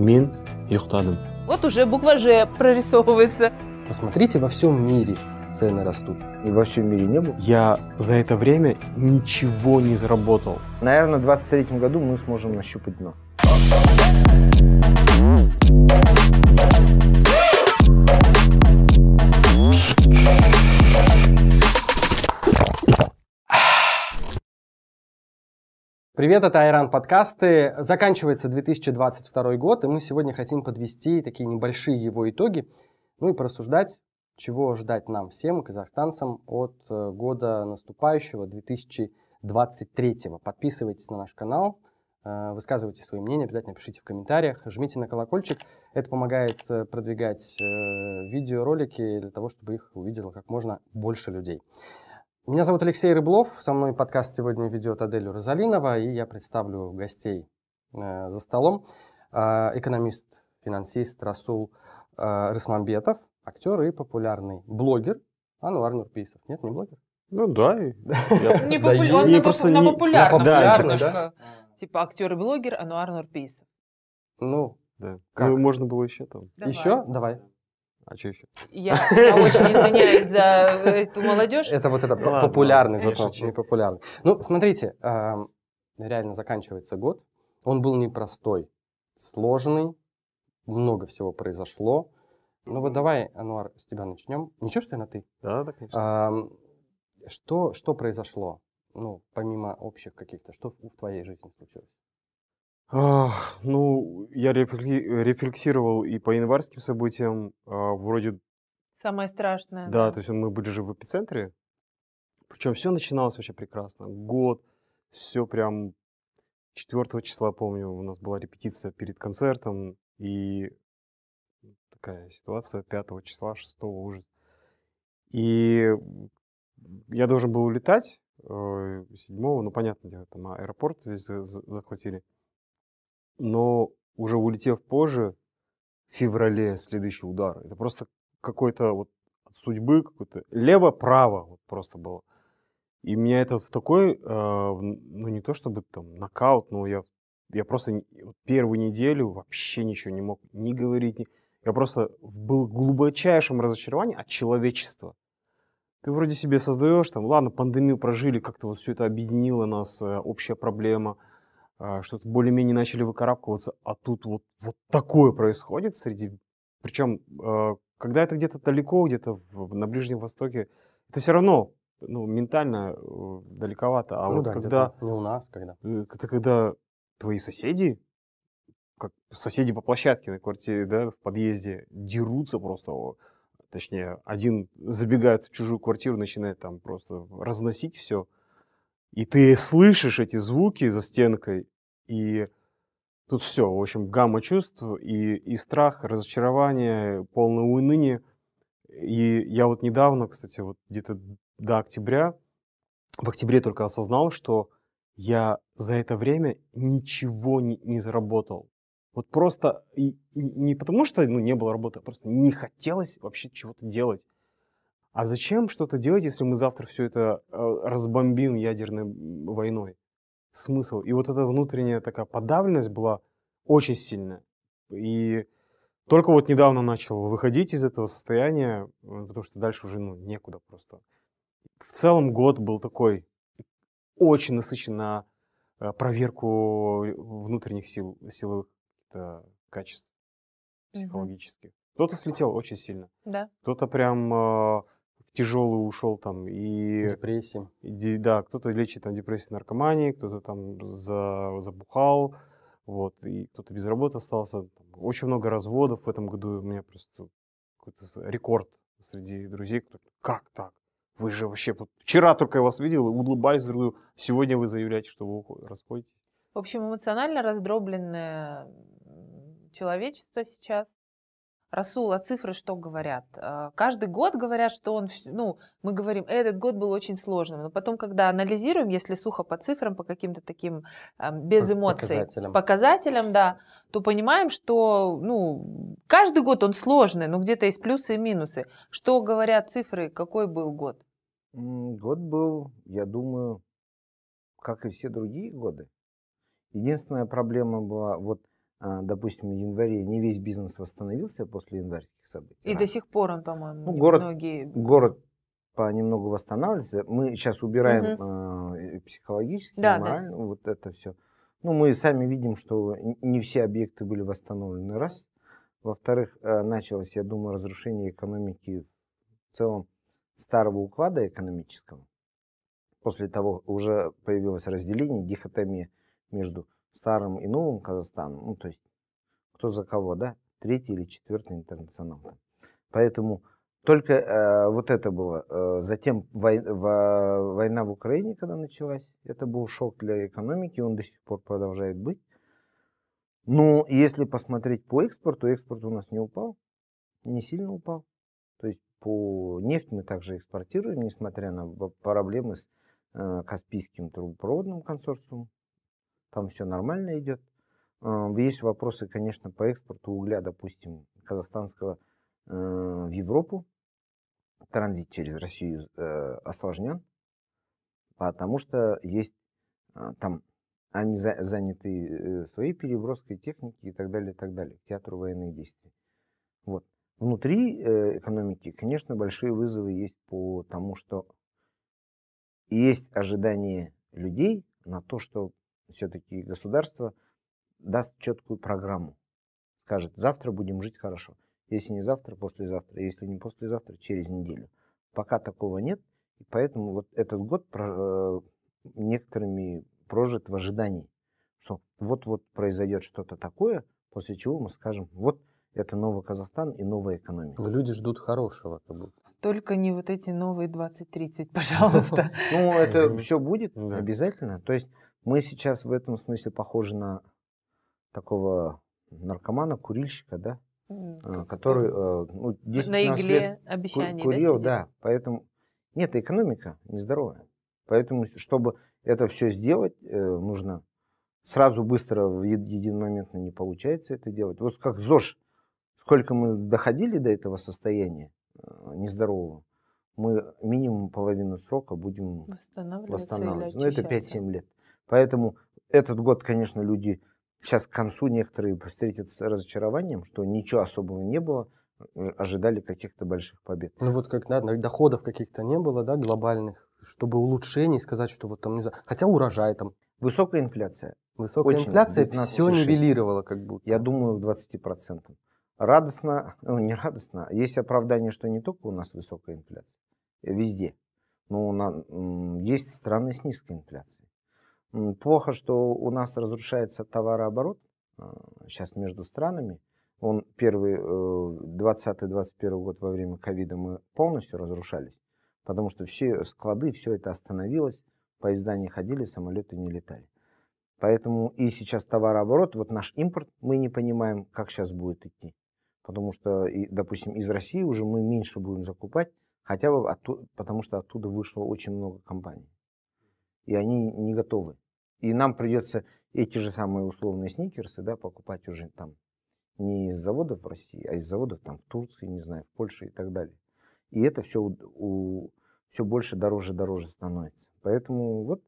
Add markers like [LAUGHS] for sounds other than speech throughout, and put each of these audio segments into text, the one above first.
Мин, yuqtadim. Вот уже буква «Ж» прорисовывается. Посмотрите, во всем мире цены растут. И во всем мире не было? Я за это время ничего не заработал. Наверное, в 2023 году мы сможем нащупать дно. Привет, это Айран подкасты. Заканчивается 2022 год, и мы сегодня хотим подвести такие небольшие его итоги, ну и порассуждать, чего ждать нам всем, казахстанцам, от э, года наступающего 2023. Подписывайтесь на наш канал, э, высказывайте свои мнения, обязательно пишите в комментариях, жмите на колокольчик. Это помогает э, продвигать видеоролики для того, чтобы их увидело как можно больше людей. Меня зовут Алексей Рыблов, со мной подкаст сегодня ведет Адель Розалинова, и я представлю гостей э, за столом. Э, экономист, финансист Расул э, Расмамбетов, актер и популярный блогер Ануар Нурписов. Нет, не блогер? Ну да. [LAUGHS] Не популярный, он просто на популярном. Да, Типа актер и блогер Ануар Нурписов. Ну, да. Как? Ну, можно было еще там. Давай. Еще? Давай. А что еще? Я, очень извиняюсь за э, эту молодежь. Это вот это популярный зато, непопулярный. Ну, смотрите, эм, реально заканчивается год. Он был непростой, сложный, много всего произошло. Ну вот давай, Ануар, с тебя начнем. Ничего, что я на ты? Да, да, конечно. Эм, что, что произошло? Ну, помимо общих каких-то, что в твоей жизни случилось? Ну, я рефлексировал и по январским событиям, а, вроде... Самое страшное. Да, да, то есть мы были же в эпицентре, причем все начиналось вообще прекрасно. Год, все прям 4 числа, помню, у нас была репетиция перед концертом, и такая ситуация 5 числа, 6 ужас. И я должен был улетать 7 э, ну, понятно, дело, там аэропорт весь захватили но уже улетев позже, в феврале следующий удар. Это просто какой-то вот от судьбы, какой-то лево-право вот просто было. И меня это в такой, э, ну не то чтобы там нокаут, но я, я просто первую неделю вообще ничего не мог не говорить. Ни... Я просто был в глубочайшем разочаровании от человечества. Ты вроде себе создаешь, там, ладно, пандемию прожили, как-то вот все это объединило нас, э, общая проблема – а, что-то более-менее начали выкарабкиваться, а тут вот, вот такое происходит среди... Причем, а, когда это где-то далеко, где-то в, на Ближнем Востоке, это все равно ну, ментально э, далековато. А ну вот да, когда... Не у нас, когда. Э, это когда твои соседи, как соседи по площадке на квартире, да, в подъезде, дерутся просто, точнее, один забегает в чужую квартиру, начинает там просто разносить все. И ты слышишь эти звуки за стенкой, и тут все, в общем, гамма чувств, и, и страх, разочарование, полное уныние. И я вот недавно, кстати, вот где-то до октября, в октябре только осознал, что я за это время ничего не, не заработал. Вот просто и, и не потому, что ну, не было работы, а просто не хотелось вообще чего-то делать. А зачем что-то делать, если мы завтра все это э, разбомбим ядерной войной? Смысл. И вот эта внутренняя такая подавленность была очень сильная. И только вот недавно начал выходить из этого состояния, э, потому что дальше уже ну, некуда просто. В целом год был такой очень насыщен на э, проверку внутренних сил, силовых качеств психологических. Угу. Кто-то слетел очень сильно. Да. Кто-то прям тяжелый ушел там и депрессии И, да, кто-то лечит там депрессию наркомании, кто-то там за, забухал, вот, и кто-то без работы остался. Очень много разводов в этом году. У меня просто какой-то рекорд среди друзей, кто как так? Вы же вообще вчера только я вас видел, улыбались друг другу. Сегодня вы заявляете, что вы расходитесь. В общем, эмоционально раздробленное человечество сейчас. Расул, а цифры что говорят? Э, каждый год говорят, что он, ну, мы говорим, этот год был очень сложным, но потом, когда анализируем, если сухо по цифрам, по каким-то таким эм, без эмоций показателям, показателям да, то понимаем, что, ну, каждый год он сложный, но где-то есть плюсы и минусы. Что говорят цифры, какой был год? Год был, я думаю, как и все другие годы. Единственная проблема была, вот а, допустим, в январе не весь бизнес восстановился после январских событий. И Раз. до сих пор он, по-моему, ну, город, многие... город понемногу восстанавливается. Мы сейчас убираем угу. э, психологически, да, морально, да. вот это все. Ну, мы сами видим, что не все объекты были восстановлены. Раз. Во-вторых, э, началось, я думаю, разрушение экономики в целом старого уклада экономического. После того уже появилось разделение, дихотомия между старым и новым Казахстаном, ну, то есть кто за кого, да, третий или четвертый интернационал. Поэтому только э, вот это было. Э, затем вой, во, война в Украине, когда началась, это был шок для экономики, он до сих пор продолжает быть. Но если посмотреть по экспорту, экспорт у нас не упал, не сильно упал. То есть по нефть мы также экспортируем, несмотря на проблемы с э, Каспийским трубопроводным консорциумом там все нормально идет. Есть вопросы, конечно, по экспорту угля, допустим, казахстанского э, в Европу. Транзит через Россию э, осложнен, потому что есть а, там они заняты э, своей переброской техники и так далее, и так далее, к театру военных действий. Вот. Внутри экономики, конечно, большие вызовы есть по тому, что есть ожидание людей на то, что все-таки государство даст четкую программу. Скажет, завтра будем жить хорошо. Если не завтра, послезавтра. Если не послезавтра, через неделю. Пока такого нет. И поэтому вот этот год э, некоторыми прожит в ожидании, что вот-вот произойдет что-то такое, после чего мы скажем, вот это новый Казахстан и новая экономика. люди ждут хорошего. Как будто. Только не вот эти новые 20-30, [LAUGHS] пожалуйста. Ну, это все будет обязательно. То есть мы сейчас в этом смысле похожи на такого наркомана, курильщика, да? Mm, который э, ну, 10 на игле лет обещаний, курил, да, да, поэтому нет, экономика нездоровая. Поэтому, чтобы это все сделать, э, нужно сразу быстро в един единомоментно ну, не получается это делать. Вот как ЗОЖ, сколько мы доходили до этого состояния э, нездорового, мы минимум половину срока будем восстанавливать. восстанавливать. Ну, это 5-7 лет. Поэтому этот год, конечно, люди сейчас к концу некоторые встретятся с разочарованием, что ничего особого не было, э, ожидали каких-то больших побед. Ну вот как надо, доходов каких-то не было, да, глобальных, чтобы улучшений сказать, что вот там, не знаю, хотя урожай там. Высокая инфляция. Высокая Очень. инфляция 19, все 6. нивелировала как будто. Я думаю, к 20%. Радостно, [LAUGHS] ну не радостно, а есть оправдание, что не только у нас высокая инфляция, везде. Но у нас есть страны с низкой инфляцией. Плохо, что у нас разрушается товарооборот сейчас э, между странами. Он первый, 20-21 э, год во время ковида мы полностью разрушались, потому что все склады, все это остановилось, поезда не ходили, самолеты не летали. Поэтому и сейчас товарооборот, вот наш импорт, мы не понимаем, как сейчас будет идти. Потому что, допустим, из России уже мы меньше будем закупать, хотя бы оттуда, потому что оттуда вышло очень много компаний и они не готовы. И нам придется эти же самые условные сникерсы да, покупать уже там не из заводов в России, а из заводов там в Турции, не знаю, в Польше и так далее. И это все, у, у, все больше дороже дороже становится. Поэтому вот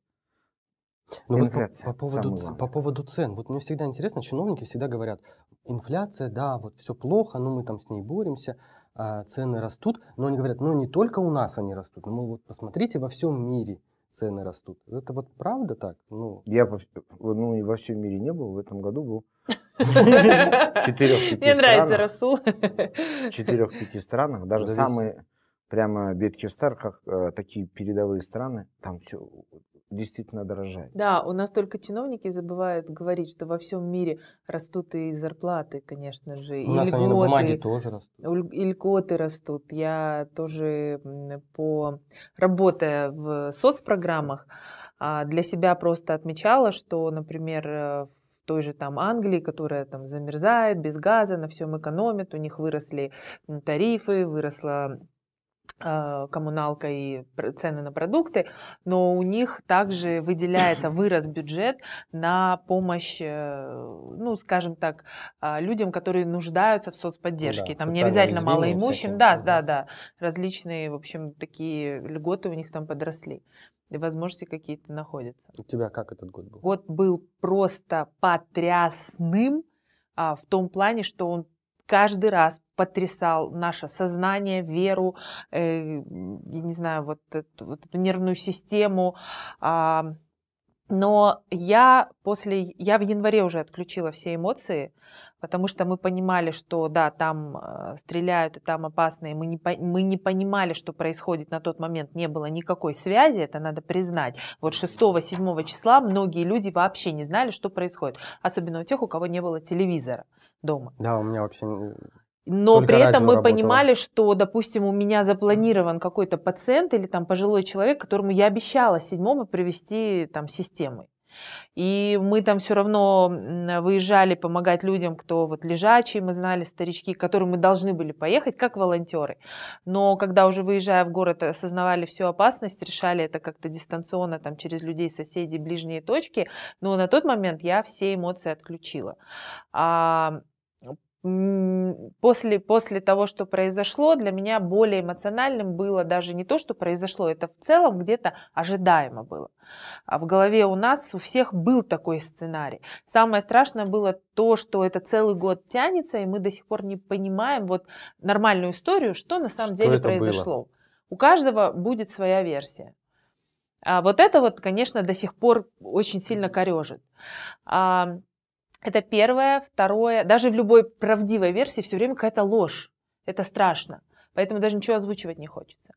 но ну инфляция. Вот по, по, поводу, по поводу цен. Вот мне всегда интересно, чиновники всегда говорят, инфляция, да, вот все плохо, но ну мы там с ней боремся, а, цены растут, но они говорят, но ну, не только у нас они растут, ну, вот посмотрите во всем мире цены растут. Это вот правда так? Ну... Я по, ну, во всем мире не был, в этом году был. [LAUGHS] Четырех Мне нравится Расул. В четырех-пяти странах, даже самые прямо Беткистар, как э, такие передовые страны, там все действительно дорожает. Да, у нас только чиновники забывают говорить, что во всем мире растут и зарплаты, конечно же, у и нас льготы, они на бумаге тоже растут. И льготы растут. Я тоже по работая в соцпрограммах а, для себя просто отмечала, что, например, э, в той же там Англии, которая там замерзает без газа, на всем экономит, у них выросли тарифы, выросла Э, коммуналка и цены на продукты, но у них также выделяется, вырос бюджет на помощь, э, ну, скажем так, а, людям, которые нуждаются в соцподдержке. да, там не обязательно малоимущим, да, да, да, да. Различные, в общем, такие льготы у них там подросли и возможности какие-то находятся. У тебя как этот год был? Год был просто потрясным а, в том плане, что он каждый раз потрясал наше сознание, веру, э, я не знаю, вот, эту, вот эту нервную систему. Э, но я после, я в январе уже отключила все эмоции, потому что мы понимали, что да, там э, стреляют и там опасно, и мы не, мы не понимали, что происходит на тот момент, не было никакой связи, это надо признать. Вот 6-7 числа многие люди вообще не знали, что происходит, особенно у тех, у кого не было телевизора дома. Да, у меня вообще... Но при этом мы работала. понимали, что, допустим, у меня запланирован какой-то пациент или там пожилой человек, которому я обещала седьмого привести там системой. И мы там все равно выезжали помогать людям, кто вот лежачие, мы знали старички, к которым мы должны были поехать, как волонтеры. Но когда уже выезжая в город, осознавали всю опасность, решали это как-то дистанционно, там, через людей, соседей, ближние точки. Но на тот момент я все эмоции отключила. А после, после того, что произошло, для меня более эмоциональным было даже не то, что произошло, это в целом где-то ожидаемо было. А в голове у нас у всех был такой сценарий. Самое страшное было то, что это целый год тянется, и мы до сих пор не понимаем вот нормальную историю, что на самом что деле произошло. Было? У каждого будет своя версия. А вот это вот, конечно, до сих пор очень сильно корежит. А, это первое. Второе, даже в любой правдивой версии все время какая-то ложь. Это страшно. Поэтому даже ничего озвучивать не хочется.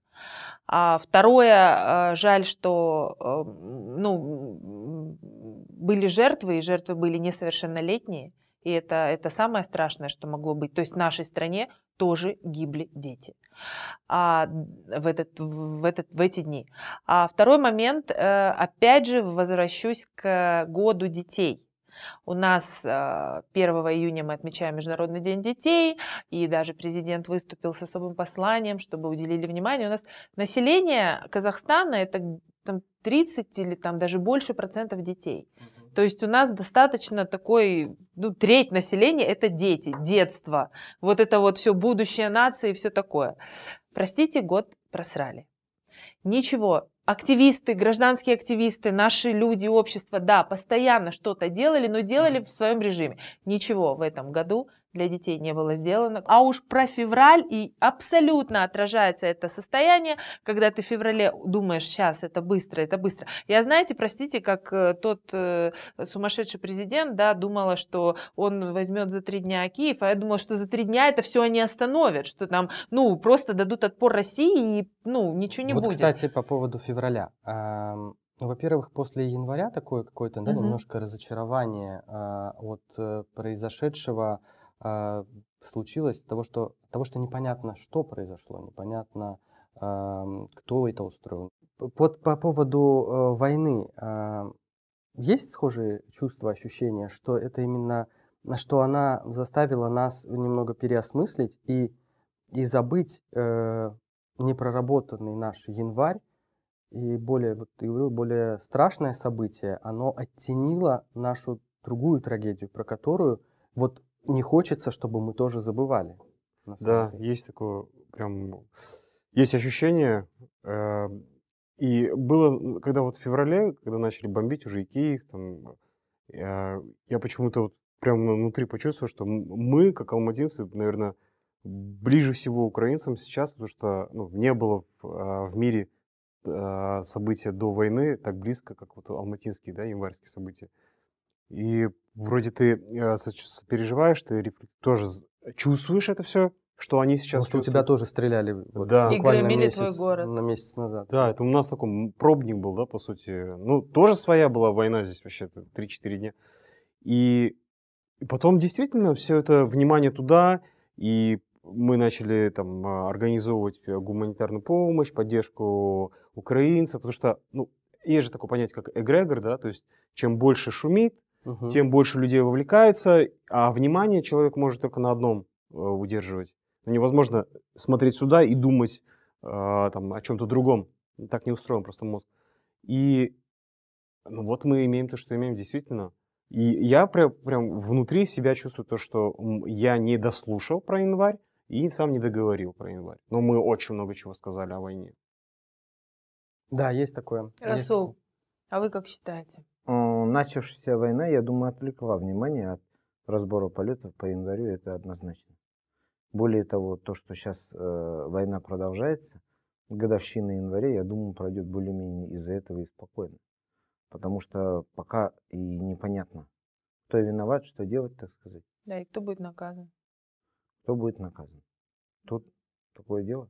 А второе, э, жаль, что э, ну, были жертвы, и жертвы были несовершеннолетние. И это, это самое страшное, что могло быть. То есть в нашей стране тоже гибли дети а, в, этот, в, этот, в эти дни. А второй момент, э, опять же, возвращусь к году детей. У нас 1 а, июня мы отмечаем Международный день детей, и даже президент выступил с особым посланием, чтобы уделили внимание. У нас население Казахстана это там, 30 или там даже больше процентов детей. То есть у нас достаточно такой, ну, треть населения это дети, детство. Вот это вот все будущее нации и все такое. Простите, год просрали. Ничего активисты, гражданские активисты, наши люди, общество, да, постоянно что-то делали, но делали в своем режиме. Ничего в этом году для детей не было сделано. А уж про февраль и абсолютно отражается это состояние, когда ты в феврале думаешь, сейчас это быстро, это быстро. Я, знаете, простите, как э, тот э, сумасшедший президент, да, думала, что он возьмет за три дня Киев, а я думала, что за три дня это все они остановят, что там, ну, просто дадут отпор России и, ну, ничего не вот, будет. кстати, по поводу февраля. Эм, ну, во-первых, после января такое какое-то, да, угу. немножко разочарование э, от э, произошедшего а, случилось того, что, того, что непонятно, что произошло, непонятно, кто это устроил. Под, по поводу э, войны, а, есть схожие чувства, ощущения, что это именно, что она заставила нас немного переосмыслить и, и забыть э, непроработанный наш январь, и более, вот я говорю, более страшное событие, оно оттенило нашу другую трагедию, про которую вот не хочется, чтобы мы тоже забывали. Да, деле. есть такое прям... Есть ощущение, э, и было, когда вот в феврале, когда начали бомбить уже и Киев, там, э, я почему-то вот прям ну, внутри почувствовал, что мы, как алматинцы, наверное, ближе всего украинцам сейчас, потому что ну, не было в, а, в мире а, события до войны так близко, как вот алматинские, да, январьские события. И вроде ты э, переживаешь, ты тоже чувствуешь это все, что они сейчас Потому что у тебя тоже стреляли вот, да. буквально и месяц, твой город. на месяц назад. Да, это у нас такой пробник был, да, по сути. Ну, тоже своя была война здесь вообще 3-4 дня. И, и потом действительно все это внимание туда, и мы начали там а, организовывать э, гуманитарную помощь, поддержку украинцев, потому что, ну, есть же такое понятие, как эгрегор, да, то есть чем больше шумит, угу. тем больше людей вовлекается, а внимание человек может только на одном э, удерживать. Ну, невозможно смотреть сюда и думать э, там, о чем-то другом. Так не устроен просто мозг. И ну, вот мы имеем то, что имеем действительно. И я прям, прям внутри себя чувствую то, что я не дослушал про январь и сам не договорил про январь. Но мы очень много чего сказали о войне. Да, есть такое. Расул, есть. а вы как считаете? Э, начавшаяся война, я думаю, отвлекла внимание от разбора полетов по январю, это однозначно. Более того, то, что сейчас э, война продолжается, годовщина января, я думаю, пройдет более-менее из-за этого и спокойно. Потому что пока и непонятно, кто виноват, что делать, так сказать. Да, и кто будет наказан? Кто будет наказан? Тут такое дело.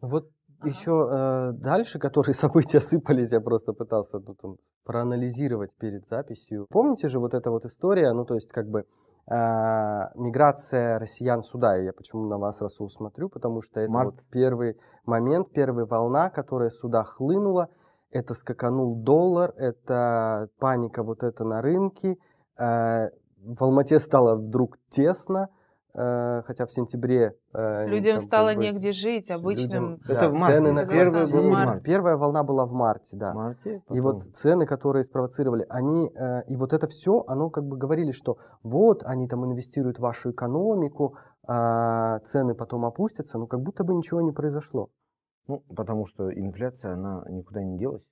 Ну вот Ага. Еще э, дальше, которые [LAUGHS] события сыпались, я просто пытался ну, там, проанализировать перед записью. Помните же вот эта вот история, ну то есть как бы э, миграция россиян сюда, и я почему на вас, Расул, смотрю, потому что это Март. вот первый момент, первая волна, которая сюда хлынула, это скаканул доллар, это паника вот это на рынке, э, в Алмате стало вдруг тесно, Э, хотя в сентябре... Э, людям стало как негде жить, обычным... Людям, это да, в марте. Цены на первые были, март. Первая волна была в марте, да. марте, потом. И вот цены, которые спровоцировали, они... Э, и вот это все, оно как бы говорили, что вот, они там инвестируют в вашу экономику, а, цены потом опустятся, но как будто бы ничего не произошло. Ну, потому что инфляция, она никуда не делась.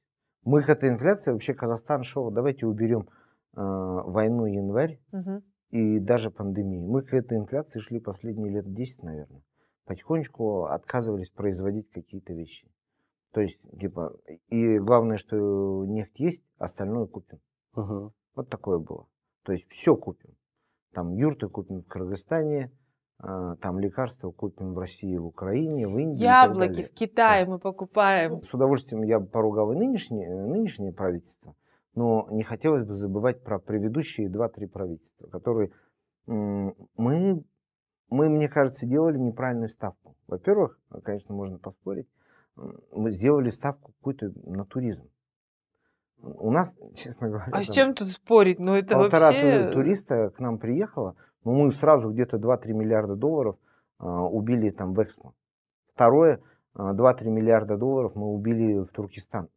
Мы к этой инфляции, вообще Казахстан шел, давайте уберем э, войну январь, угу и даже пандемии. Мы к этой инфляции шли последние лет 10, наверное. Потихонечку отказывались производить какие-то вещи. То есть, типа, и главное, что нефть есть, остальное купим. Угу. Вот такое было. То есть все купим. Там юрты купим в Кыргызстане, а, там лекарства купим в России, в Украине, в Индии. Яблоки в Китае мы ну, покупаем. С удовольствием я бы поругал и нынешнее, нынешнее правительство но не хотелось бы забывать про предыдущие 2-3 правительства, которые мы, мы, мне кажется, делали неправильную ставку. Во-первых, а, конечно, можно поспорить, мы сделали ставку какую-то на туризм. У нас, [LAUGHS] честно говоря... А с чем тут спорить? Ну, это полтора вообще... туриста к нам приехало, но ну, мы сразу где-то 2-3 миллиарда долларов а, убили там в Экспо. Второе, 2-3 а, миллиарда долларов мы убили в Туркестан.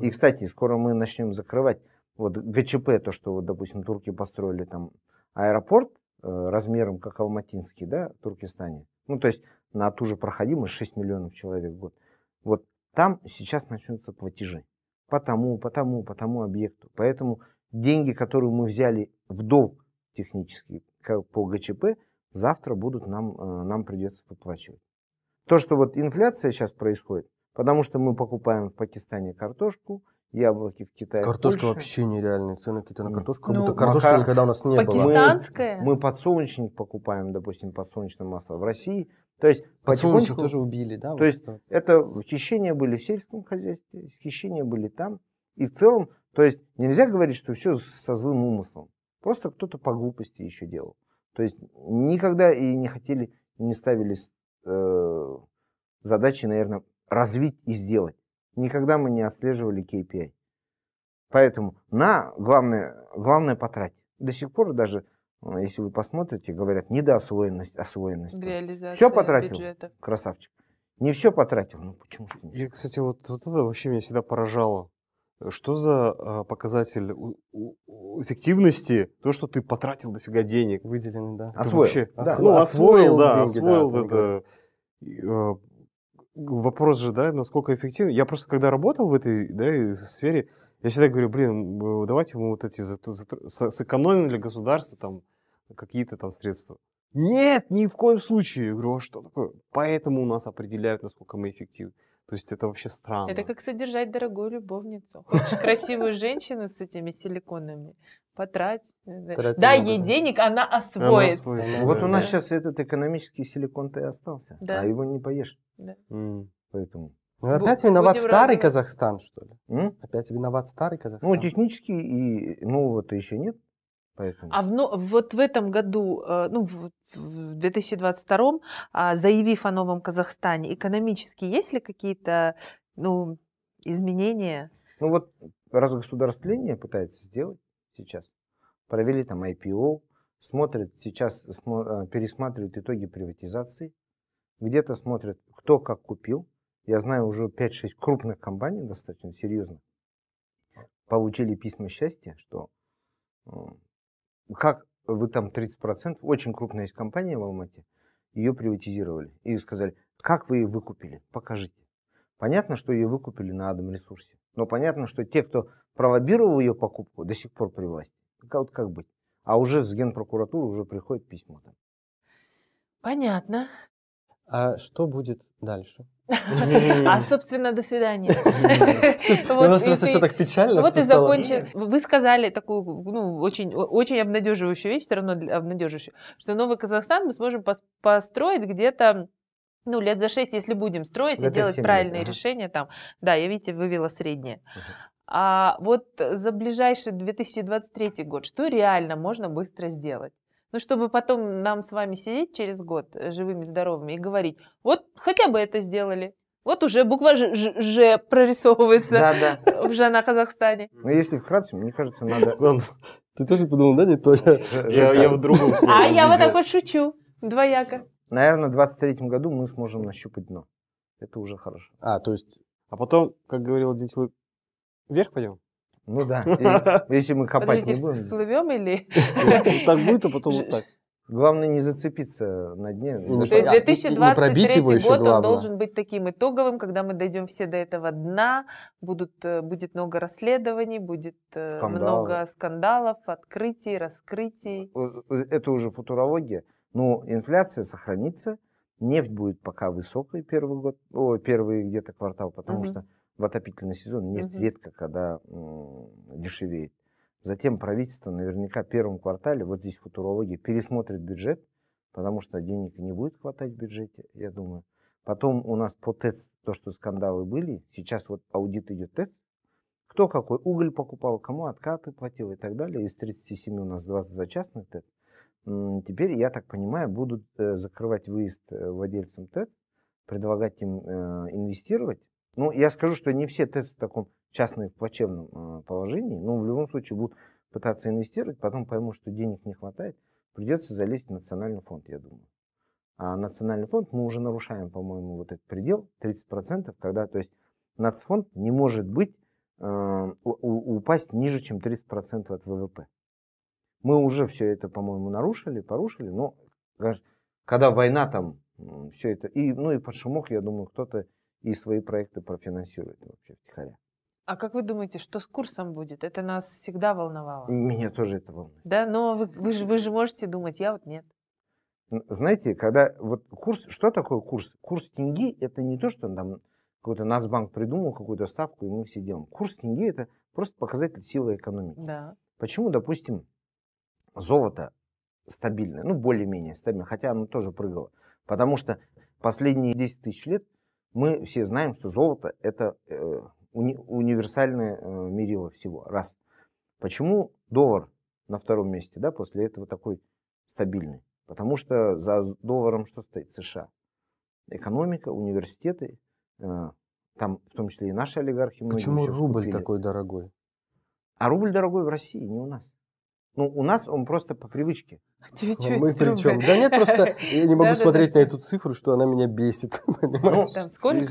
И, кстати, скоро мы начнем закрывать вот ГЧП, то, что, вот, допустим, турки построили там аэропорт э, размером, как Алматинский, да, в Туркестане. Ну, то есть на ту же проходимость 6 миллионов человек в год. Вот там сейчас начнутся платежи по тому, по тому, по тому объекту. Поэтому деньги, которые мы взяли в долг технически как по ГЧП, завтра будут нам, э, нам придется выплачивать. То, что вот инфляция сейчас происходит, Потому что мы покупаем в Пакистане картошку, яблоки в Китае. Картошка Польша. вообще нереальные цены какие-то на картошку. Ну, будто ну, картошки макар... никогда у нас не пакистанская. было. Мы, мы подсолнечник покупаем, допустим, подсолнечное масло в России. То есть подсолнечник тоже убили, да? То вот есть что? это хищения были в сельском хозяйстве, хищения были там. И в целом, то есть нельзя говорить, что все со злым умыслом. Просто кто-то по глупости еще делал. То есть никогда и не хотели, не ставили э, задачи, наверное, развить и сделать. Никогда мы не отслеживали KPI. Поэтому на главное, главное потратить. До сих пор даже, э, если вы посмотрите, говорят, недоосвоенность, освоенность. Реализация все потратил, бюджета. красавчик. Не все потратил, ну почему? Я, кстати, вот, вот это вообще меня всегда поражало. Что за э, показатель эффективности? То, что ты потратил дофига денег. Выделенный, да. Освоил. вообще, да. Ну, освоил, ну, освоил, да, деньги, освоил да, это. Да вопрос же, да, насколько эффективно. Я просто, когда работал в этой да, сфере, я всегда говорю, блин, давайте мы вот эти зато, зато, со, сэкономим для государства там какие-то там средства. Нет, ни в коем случае. Я говорю, а что такое? Поэтому у нас определяют, насколько мы эффективны. То есть это вообще странно. Это как содержать дорогую любовницу. Хочешь красивую женщину с этими силиконами, потрать. Э, Тратим да, ей денег, она освоит. Она освоит. Она вот да. у нас сейчас этот экономический силикон-то и остался, да. а его не поешь. Да. поэтому. Ну, опять Бу- виноват старый радоваться. Казахстан, что ли? М? Опять виноват старый Казахстан. Ну, технически и нового-то еще нет. Поэтому. А в, ну, вот в этом году, э, ну, в 2022, а, заявив о новом Казахстане, экономически есть ли какие-то ну, изменения? Ну вот раз государствление пытается сделать, сейчас. Провели там IPO, смотрят сейчас, э, пересматривают итоги приватизации, где-то смотрят, кто как купил. Я знаю уже 5-6 крупных компаний, достаточно серьезно, получили письма счастья, что э, как вы там 30%, очень крупная есть компания в Алмате, ее приватизировали. И сказали, как вы ее выкупили, покажите. Понятно, что ее выкупили на адом ресурсе. Но понятно, что те, кто пролоббировал ее покупку, до сих пор при власти. вот как быть? А уже с генпрокуратуры уже приходит письмо там. Понятно. А что будет дальше? А, собственно, до свидания. У нас просто все так печально. Вот и закончил. Вы сказали такую, ну, очень обнадеживающую вещь, все равно обнадеживающую, что новый Казахстан мы сможем построить где-то ну, лет за 6, если будем строить за и делать правильные лет, ага. решения там. Да, я, видите, вывела среднее. Угу. А вот за ближайший 2023 год, что реально можно быстро сделать? Ну, чтобы потом нам с вами сидеть через год э, живыми, здоровыми и говорить, вот хотя бы это сделали, вот уже буква Ж, Ж, Ж прорисовывается да, да. в [LAUGHS] Жана Казахстане. Ну, если вкратце, мне кажется, надо... [LAUGHS] Ты тоже подумал, да, не то? Я в другом А я вот так вот шучу, двояко наверное, в 2023 году мы сможем нащупать дно. Это уже хорошо. А, то есть... А потом, как говорил один человек, вверх пойдем? Ну да. [LAUGHS] И, если мы копать Подождите, не будем... Подождите, всплывем или... Ну, так будет, а потом вот так. Главное не зацепиться на дне. Ну, то есть 2023 ну, ну, год еще, он должен быть таким итоговым, когда мы дойдем все до этого дна, будут, э, будет много расследований, будет э, Скандалы. много скандалов, открытий, раскрытий. Э, это уже футурология. Но инфляция сохранится, нефть будет пока высокой первый год, о, первый где-то квартал, потому угу. что в отопительный сезон нефть угу. редко когда дешевеет. Затем правительство наверняка в первом квартале, вот здесь футурология, пересмотрит бюджет, потому что денег не будет хватать в бюджете, я думаю. Потом у нас по ТЭЦ, то, что скандалы были, сейчас вот аудит идет ТЭЦ, кто какой уголь покупал, кому откаты платил и так далее. Из 37 у нас 22 частных ТЭЦ. Теперь, я так понимаю, будут э, закрывать выезд э, владельцам ТЭЦ, предлагать им э, инвестировать. Ну, я скажу, что не все ТЭЦ в таком частные в плачевном а, положении, но ну, в любом случае будут пытаться инвестировать, потом поймут, что денег не хватает, придется залезть в национальный фонд, я думаю. А национальный фонд мы уже нарушаем, по-моему, вот этот предел 30%, когда, то есть, нацфонд не может быть, э, у, упасть ниже, чем 30% от ВВП. Мы уже все это, по-моему, нарушили, порушили, но когда война там, все это, и, ну и под шумок, я думаю, кто-то и свои проекты профинансирует вообще втихаря. А как вы думаете, что с курсом будет? Это нас всегда волновало. Меня тоже это волнует. Да, но вы, вы, же, вы же можете думать, я вот нет. Знаете, когда вот курс, что такое курс? Курс тенге это не то, что там какой-то Нацбанк придумал какую-то ставку, и мы все делаем. Курс тенге это просто показатель силы экономики. Да. Почему, допустим, золото стабильное, ну более-менее стабильное, хотя оно тоже прыгало. Потому что последние 10 тысяч лет мы все знаем, что золото это э, уни универсальное э, мерило всего. Раз. Почему доллар на втором месте, да, после этого такой стабильный? Потому что за долларом что стоит? США. Экономика, университеты, э, там в том числе и наши олигархи. Почему рубль купили. такой дорогой? А рубль дорогой в России, не у нас. Ну, у нас он просто по привычке. А тебе ну, что, Мы при чем? Да нет, просто [LAUGHS] я не могу смотреть на эту цифру, что она меня бесит. [LAUGHS] Ну, там сколько?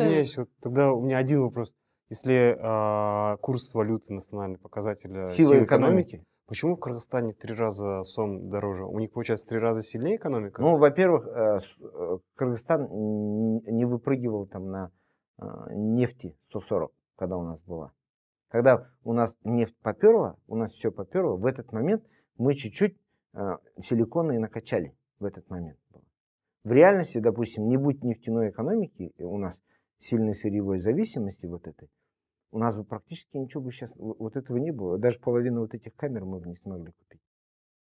тогда у меня один вопрос. Если а, курс валюты национальный показатель силы экономики, Почему в Кыргызстане три раза сом дороже? У них, получается, три раза сильнее экономика? Ну, во-первых, э, э, Кыргызстан не выпрыгивал там на а, нефти 140, когда у нас была. Когда у нас нефть поперла, у нас все поперло, в этот момент мы чуть-чуть э, силикона и накачали. В этот момент В реальности, допустим, не будь нефтяной экономики, у нас сильной сырьевой зависимости вот этой, у нас бы практически ничего бы сейчас, вот этого не было. Даже половину вот этих камер мы бы не смогли купить.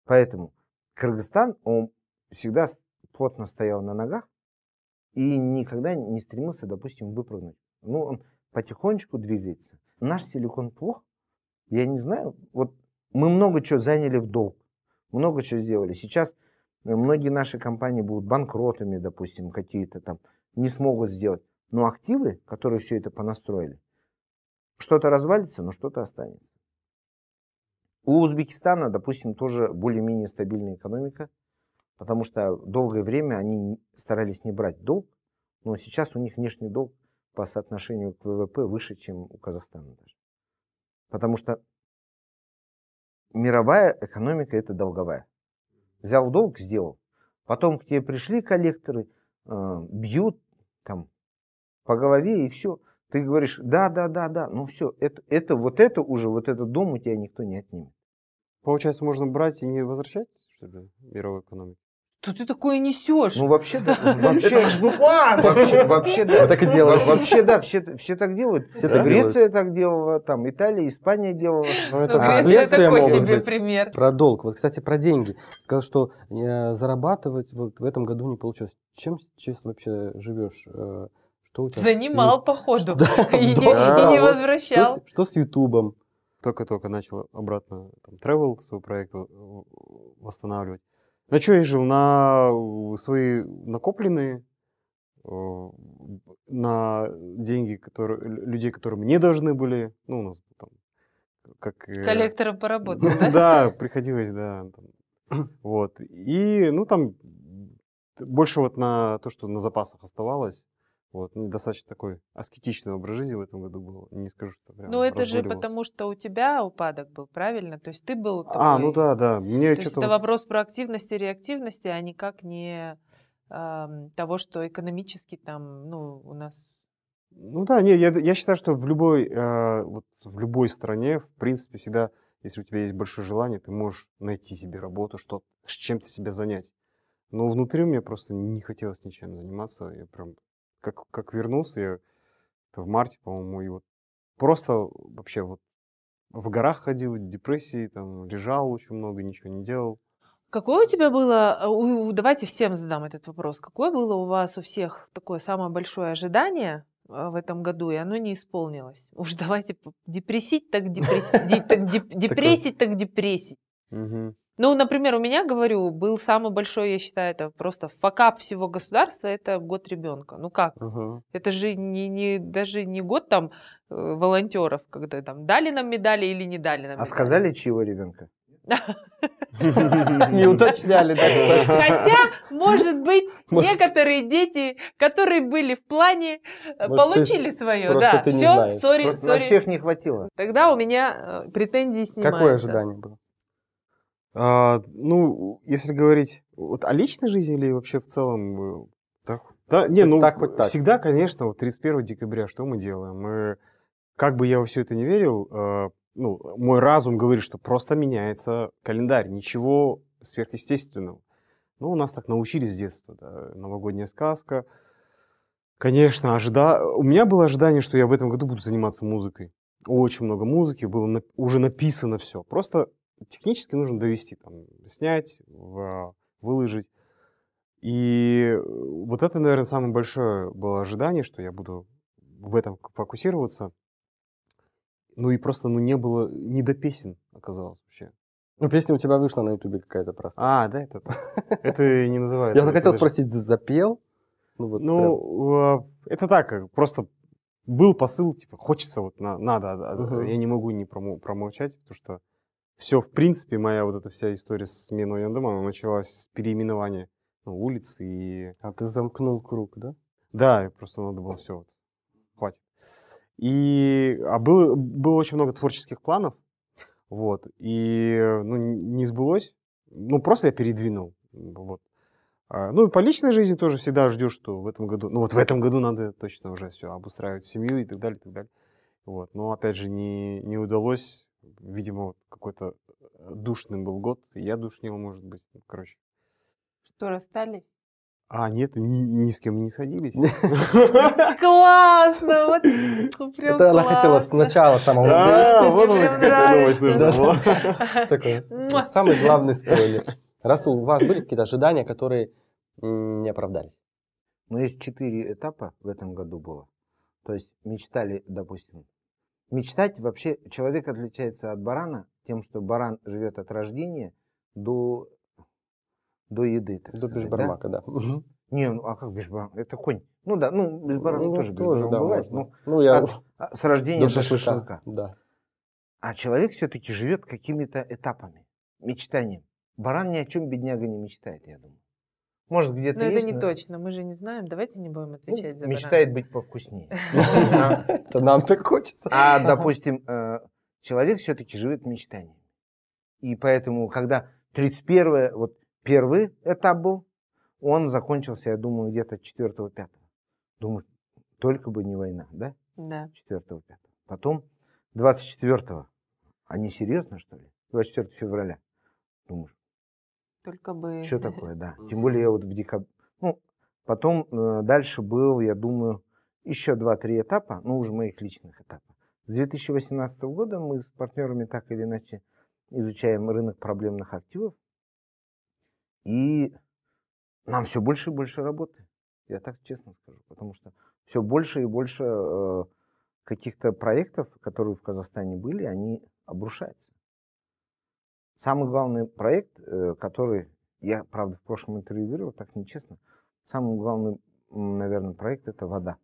Поэтому Кыргызстан, он всегда плотно стоял на ногах и никогда не стремился, допустим, выпрыгнуть. Ну, он потихонечку двигается. Наш силикон плох? Я не знаю. Вот мы много чего заняли в долг, много чего сделали. Сейчас э, многие наши компании будут банкротами, допустим, какие-то там, не смогут сделать. Но активы, которые все это понастроили, что-то развалится, но что-то останется. У Узбекистана, допустим, тоже более-менее стабильная экономика, потому что долгое время они старались не брать долг, но сейчас у них внешний долг по соотношению к ВВП выше, чем у Казахстана даже. Потому что мировая экономика это долговая. Взял долг, сделал. Потом к тебе пришли коллекторы, э, бьют там по голове и все. Ты говоришь, да, да, да, да, ну все, это, это, вот это уже, вот этот дом у тебя никто не отнимет. Получается, можно брать и не возвращать, что ли, мировую экономику? Что ты такое несешь? Ну вообще да. [LAUGHS] Ну, вообще, ну план. Вообще, вообще да. так и ну, делают. Вообще да, все, все так делают. Все да? так Греция делают. так делала, там Италия, Испания делала. Ну, это Греция такой себе быть. пример. Про долг. Вот, кстати, про деньги. Сказал, что э, зарабатывать вот в этом году не получилось. Чем сейчас вообще живешь? Э, что у тебя Занимал, с... походу. Да, и, да, не, да, и не а, возвращал. Что, что с Ютубом? Только-только начал обратно там, travel свой проект э, восстанавливать. На что я жил? На э, свои накопленные, э, на деньги которые, людей, которые мне должны были. Ну, у нас там э, как... Коллектором поработал, [LAUGHS] да? Да, приходилось, да. [CLEARS THROAT] Вот. И, ну, там больше вот на то, что на запасах оставалось. Вот. Ну, достаточно такой аскетичный образ жизни в этом году был. Не скажу, что прям Ну, это же потому, что у тебя упадок был, правильно? То есть ты был такой... А, ну да, да. Мне То есть это вопрос про активность и реактивность, а никак не э, того, что экономически там, ну, у нас... Ну да, нет, я, я считаю, что в любой, э, вот, в любой стране, в принципе, всегда, если у тебя есть большое желание, ты можешь найти себе работу, что, с чем-то себя занять. Но внутри мне просто не хотелось ничем заниматься. Я прям как, как вернулся, я в марте, по-моему, и вот просто э, вообще вот в горах ходил, в депрессии, там, лежал очень много, ничего не делал. Какое у тебя было, а, давайте всем задам этот вопрос, какое было у вас у всех такое самое большое ожидание а, в этом году, и оно не исполнилось? [LAUGHS] Уж давайте [LAUGHS] депрессить так депрессить, так депрессить так депрессить. Ну, например, у меня, говорю, был самый большой, я считаю, это просто факап всего государства, это год ребенка. Ну как? Угу. Это же не, не, даже не год там э, волонтеров, когда там дали нам медали или не дали нам. А медали. сказали, чьего ребенка? Не уточняли, Хотя, может быть, [LAUGHS] некоторые дети, которые были в плане, э, получили свое. Да, все, сори, сори. На всех не хватило. Тогда у меня э, претензии снимаются. Какое ожидание было? А, ну, если говорить вот о личной жизни или вообще в целом... Так, э, да, не, ну, так, хоть так. всегда, конечно, вот 31 декабря что мы делаем? Мы, как бы я во все это не верил, э, ну, мой разум говорит, что просто меняется календарь, ничего сверхъестественного. Ну, у нас так научили с детства, да, новогодняя сказка. Конечно, ожида... у меня было ожидание, что я в этом году буду заниматься музыкой. Очень много музыки, было на... уже написано все. Просто технически нужно довести, там, снять, выложить. И э, вот это, наверное, самое большое было ожидание, что я буду в этом фокусироваться. Ну и просто ну, не было, не до песен оказалось вообще. Ну, песня у тебя вышла на Ютубе какая-то просто. А, да, это, это не называется. Я захотел спросить, запел? Ну, вот ну а, это так, э, просто был посыл, типа, хочется, вот на, надо, угу. я не могу не промолчать, потому что все, в принципе, моя вот эта вся история с сменой Яндема, она началась с переименования ну, улиц и... А ты замкнул круг, да? Да, просто надо было все, вот, хватит. И а было, было очень много творческих планов, вот, и ну, не сбылось, ну, просто я передвинул, вот. А, ну, и по личной жизни тоже всегда ждешь, что в этом году, ну, вот в этом году надо точно уже все обустраивать семью и так далее, и так далее. Вот. Но, опять же, не, не удалось Видимо, какой-то э, душный был год. Я душнил, может быть. Ну, короче. Что, расстались? А, нет, ни, ни с кем не сходились. [LAUGHS] Классно! Вот [LAUGHS] прям Это она хотела сначала самого вырастить. [LAUGHS] Такой самый главный спойлер. Раз у вас были какие-то ожидания, которые не оправдались? Ну, есть четыре этапа в этом году было. То есть мечтали, допустим, Мечтать вообще, человек отличается от барана тем, что баран живет от рождения до, до еды. Так до сказать, бешбармака, да. да. Угу. Не, ну а как бешбармак? Это конь. Ну да, ну бешбармак ну, ну, тоже, тоже да, бывает. Можно. Ну, я... от, а, с рождения до, до шашлыка. шашлыка. Да. А человек все-таки живет какими-то этапами, мечтанием. Баран ни о чем бедняга не мечтает, я думаю. Может, где-то Но это не но... точно, мы же не знаем. Давайте не будем ну, отвечать ну, за Мечтает банан. быть повкуснее. [LAUGHS] То нам так хочется. А, допустим, э, человек все-таки живет мечтанием. И поэтому, когда 31 вот первый этап был, он закончился, я думаю, где-то 4-5. Думаю, только бы не война, да? Да. 4-5. Потом 24-го. Они серьезно, что ли? 24 февраля. Думаешь, только бы... Что такое, да. [LAUGHS] Тем более я вот в декабре... Ну, потом э, дальше был, я думаю, еще 2-3 этапа, ну, уже моих личных этапов. С 2018 года мы с партнерами так или иначе изучаем рынок проблемных активов, и нам все больше и больше работы. Я так честно скажу, потому что все больше и больше э, каких-то проектов, которые в Казахстане были, они обрушаются. Самый главный проект, э, который я, правда, в прошлом интервью говорил, так нечестно, самый главный, наверное, проект – это вода.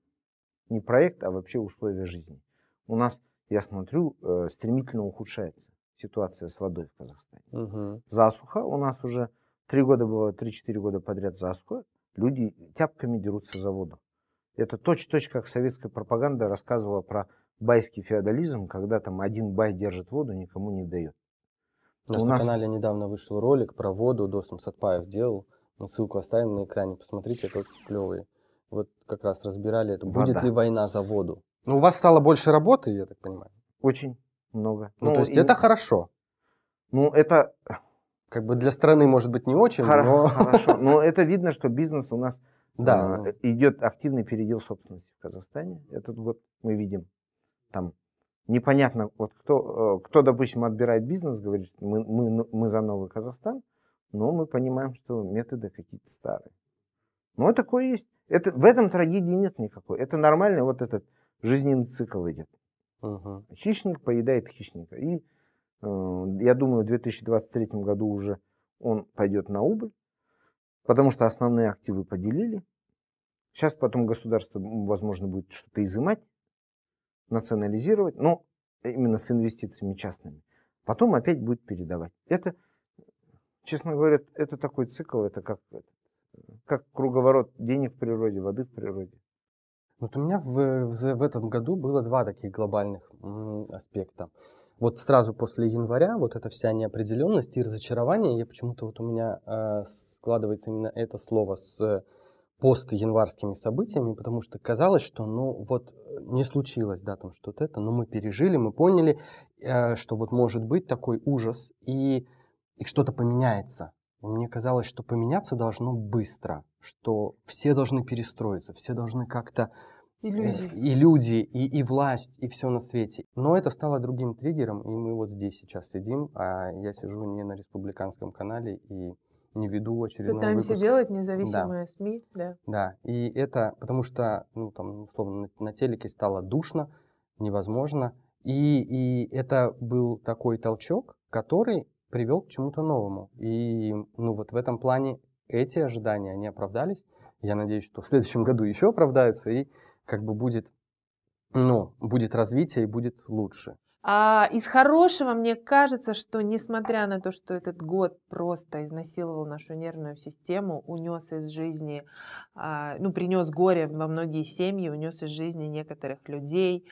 Не проект, а вообще условия жизни. У нас, я смотрю, э, стремительно ухудшается ситуация с водой в Казахстане. Угу. Засуха у нас уже три года было, 3-4 года подряд засуха. Люди тяпками дерутся за воду. Это точь-точь, как советская пропаганда рассказывала про байский феодализм, когда там один бай держит воду, никому не дает. У нас, у нас на канале недавно вышел ролик про воду, Досом Сатпаев делал. Мы ну, ссылку оставим на экране, посмотрите, это клевый. Вот как раз разбирали это. Вода. Будет ли война за воду? Ну, у вас стало больше работы, я так понимаю? Очень много. Ну, ну то есть и... это хорошо? Ну, это... Как бы для страны, может быть, не очень, Хор- но... [LAUGHS] Хорошо, но это видно, что бизнес у нас да. А, ну. идет активный передел собственности в Казахстане. Этот год мы видим там непонятно, вот кто, э, кто, допустим, отбирает бизнес, говорит, мы, мы, ну, мы за новый Казахстан, но мы понимаем, что методы какие-то старые. Но ну, такое есть. Это, в этом трагедии нет никакой. Это нормально, вот этот жизненный цикл идет. Угу. Хищник поедает хищника. И э, я думаю, в 2023 году уже он пойдет на убыль, потому что основные активы поделили. Сейчас потом государство, возможно, будет что-то изымать, национализировать, но ну, именно с инвестициями частными. Потом опять будет передавать. Это, честно говоря, это такой цикл, это как, как круговорот денег в природе, воды в природе. Вот у меня в, в, в этом году было два таких глобальных м, аспекта. Вот сразу после января вот эта вся неопределенность и разочарование, я почему-то вот у меня э, складывается именно это слово с пост январскими событиями, потому что казалось, что ну вот э, не случилось, да, там что-то это, но мы пережили, мы поняли, э, что вот может быть такой ужас, и, и что-то поменяется. И мне казалось, что поменяться должно быстро, что все должны перестроиться, все должны как-то и э, люди, э, и, люди и, и власть, и все на свете. Но это стало другим триггером, и мы вот здесь сейчас сидим, а я сижу не на республиканском канале и не веду очередной Пытаемся выпуск. делать независимые да. СМИ, да. Да, и это потому что, ну, там, условно, на, на телеке стало душно, невозможно, и, и это был такой толчок, который привел к чему-то новому. И, ну, вот в этом плане эти ожидания, они оправдались. Я надеюсь, что в следующем году еще оправдаются, и как бы будет, ну, будет развитие и будет лучше. А из хорошего, мне кажется, что несмотря на то, что этот год просто изнасиловал нашу нервную систему, унес из жизни, а, ну, принес горе во многие семьи, унес из жизни некоторых людей,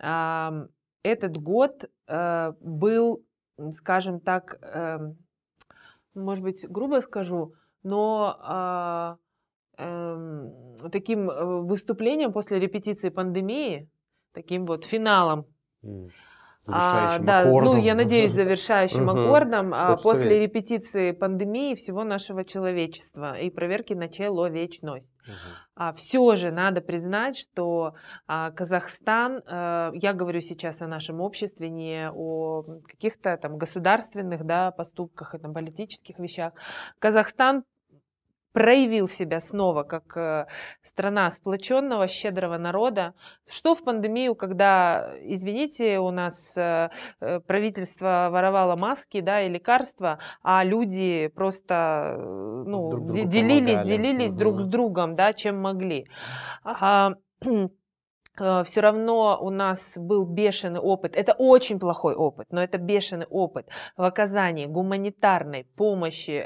этот год э, был, скажем так, эм, может быть, грубо скажу, но а, эм, таким э, выступлением после репетиции пандемии, таким вот финалом а, завершающим а, да, ну, аккордом. Ну, я надеюсь, завершающим аккордом а, после верить. репетиции пандемии всего нашего человечества и проверки на человечность. Угу. А, все же надо признать, что а, Казахстан, а, я говорю сейчас о нашем обществе, не о каких-то там государственных да, поступках и там, политических вещах, Казахстан проявил себя снова как э, страна сплоченного, щедрого народа. Что в пандемию, когда, извините, у нас э, э, правительство воровало маски да, и лекарства, а люди просто ну, друг делились, помогали, делились друг, друг с другом, да, чем могли. А, все равно у нас был бешеный опыт. Это очень плохой опыт, но это бешеный опыт в оказании гуманитарной помощи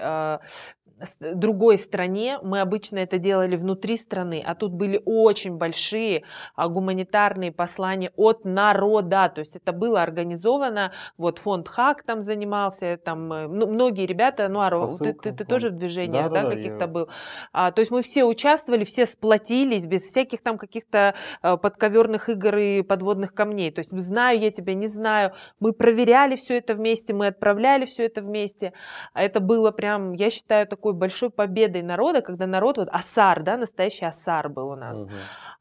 Э, другой стране. Мы обычно это делали внутри страны, а тут были очень большие а, гуманитарные послания от народа. То есть это было организовано, вот фонд ХАК там занимался, там э, ну, многие ребята, ну, Ару, ты, ты, ты тоже в движениях а, да, да, да, каких-то я... был. А, то есть мы все участвовали, все сплотились без всяких там каких-то э, подковерных игр и подводных камней. То есть знаю я тебя, не знаю. Мы проверяли все это вместе, мы отправляли все это вместе. А это было прям, я считаю, такое такой большой победой народа, когда народ, вот Асар, да, настоящий Асар был у нас. Угу.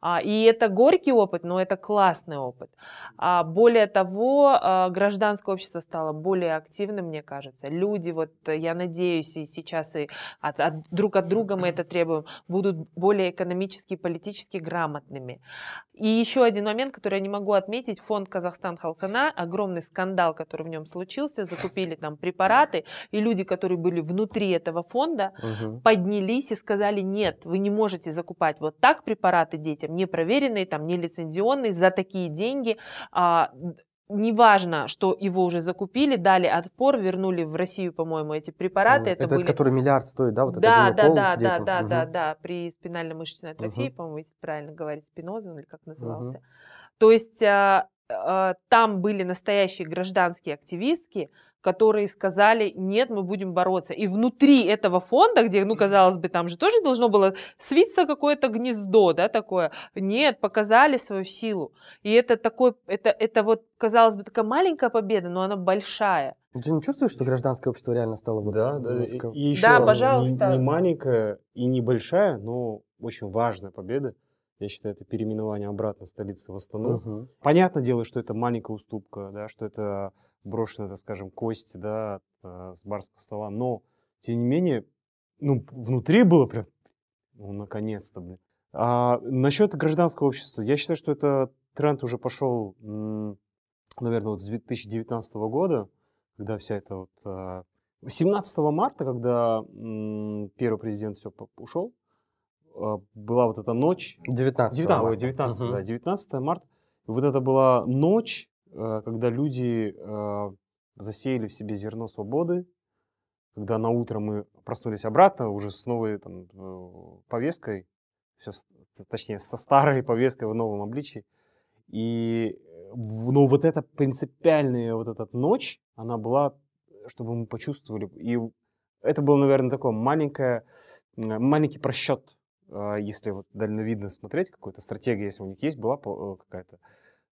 А, и это горький опыт, но это классный опыт. А, более того, а, гражданское общество стало более активным, мне кажется. Люди, вот я надеюсь, и сейчас и от, от, друг от друга мы это требуем, будут более экономически и политически грамотными. И еще один момент, который я не могу отметить, фонд «Казахстан Халкана», огромный скандал, который в нем случился, закупили там препараты, и люди, которые были внутри этого фонда, фонда угу. поднялись и сказали, нет, вы не можете закупать вот так препараты детям, непроверенные, там, нелицензионные, за такие деньги. А, неважно, что его уже закупили, дали отпор, вернули в Россию, по-моему, эти препараты. Это, это были... который миллиард стоит, да? Вот да, да, да, да, да, угу. да, да, при спинально-мышечной атрофии, угу. по-моему, если правильно говорить, спинозом ну, или как назывался. Угу. То есть а, а, там были настоящие гражданские активистки, которые сказали, нет, мы будем бороться. И внутри этого фонда, где, ну, казалось бы, там же тоже должно было свиться какое-то гнездо, да, такое, нет, показали свою силу. И это такой, это, это вот, казалось бы, такая маленькая победа, но она большая. Ты не чувствуешь, что гражданское общество реально стало вот да, да, немножко... и, и еще да, пожалуйста. Не, не маленькая и не большая но очень важная победа. Я считаю, это переименование обратно столицы в Астану. Угу. Понятное дело, что это маленькая уступка, да, что это брошенная, так скажем, кость да, э, с барского стола. Но, тем не менее, ну, внутри было прям, ну, наконец-то, блин. А насчет гражданского общества, я считаю, что это тренд уже пошел, наверное, вот с 2019 года, когда вся эта вот... 17 а, марта, когда первый президент все ушел, а, была вот эта ночь. 19 19, марта. 19, угу. да, 19 марта. Вот это была ночь Э, когда люди э, засеяли в себе зерно свободы, когда на утро мы проснулись обратно, уже с новой там, э, повесткой, все, точнее, со старой [LAUGHS] повесткой в новом обличии. И ну, вот эта принципиальная вот эта ночь, она была, чтобы мы почувствовали. И это был, наверное, такой маленькое, маленький просчет, если вот дальновидно смотреть, какую-то стратегия, если у них есть, была какая-то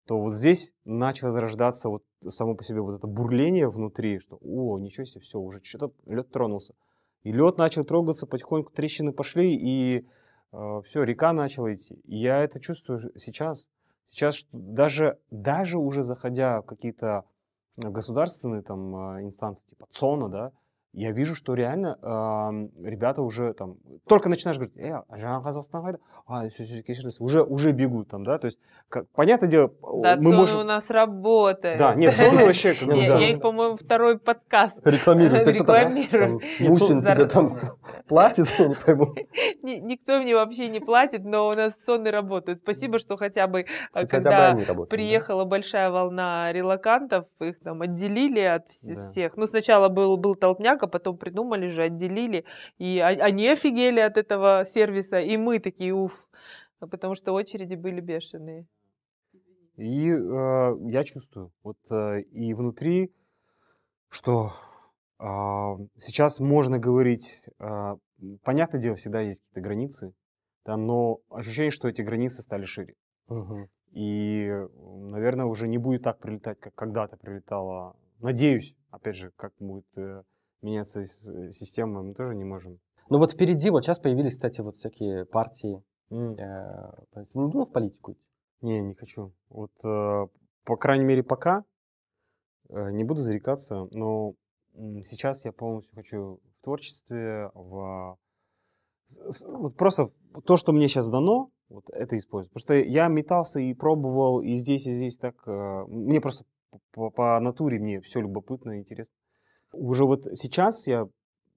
то вот здесь начало зарождаться вот само по себе вот это бурление внутри, что о, ничего себе, все, уже что-то лед тронулся. И лед начал трогаться, потихоньку трещины пошли, и э, а, все, река начала идти. И я это чувствую сейчас. Сейчас даже, даже уже заходя в какие-то а, государственные там а, инстанции, типа ЦОНа, да, я вижу, что реально э, ребята уже там только начинаешь говорить, э, жаңа қазақстанға а, а все-все кешіріңіз, уже уже бегут там, да, то есть как, понятное дело, да, мы можем... у нас работает. Да, нет, зоны вообще как [LAUGHS] бы, да. Я их, по-моему, второй подкаст рекламирую. Рекламирую. Мусин тебе там [LAUGHS] платит, я не пойму. Никто мне вообще не платит, но у нас зоны работают. Спасибо, что хотя бы, э, когда приехала большая волна релакантов, их там отделили от всех. Ну, сначала был был толпняк, а потом придумали же, отделили, и они офигели от этого сервиса, и мы такие, уф, а потому что очереди были бешеные. И э, я чувствую, вот э, и внутри, что э, сейчас можно говорить, э, понятное дело, всегда есть какие-то границы, да, но ощущение, что эти границы стали шире. Угу. И, наверное, уже не будет так прилетать, как когда-то прилетало. Надеюсь, опять же, как будет э, меняться э, система, мы тоже не можем. Ну вот впереди, вот сейчас появились, кстати, вот всякие партии. Mm. ну, думал в политику идти? Не, не хочу. Вот, э, по крайней мере, пока не буду зарекаться, но сейчас я полностью хочу в творчестве, в... вот просто то, что мне сейчас дано, вот это использовать, Потому что я метался и пробовал, и здесь, и здесь так. мне просто по, по натуре мне все любопытно и интересно. Уже вот сейчас я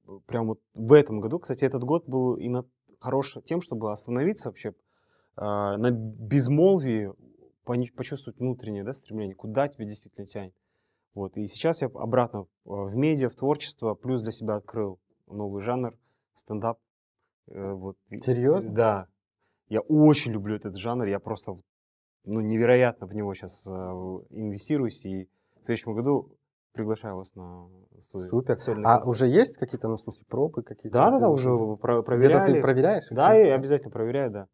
э, прямо вот в этом году, кстати, этот год был и на, хорош тем, чтобы остановиться вообще э, а, на безмолвии, почувствовать внутреннее да, стремление, куда тебя действительно тянет. Вот. И сейчас я обратно э, в медиа, в творчество, плюс для себя открыл новый жанр, стендап. Э, вот. Э, Серьезно? Да. Я очень люблю этот жанр, я просто ну, невероятно в него сейчас э, инвестируюсь, и в следующем году приглашаю вас на свой Супер. сольный А уже есть какие-то, ну, в смысле, пробы какие-то? Да, да, да, уже проверяли. Где-то ты проверяешь? Да, я обязательно проверяю, да.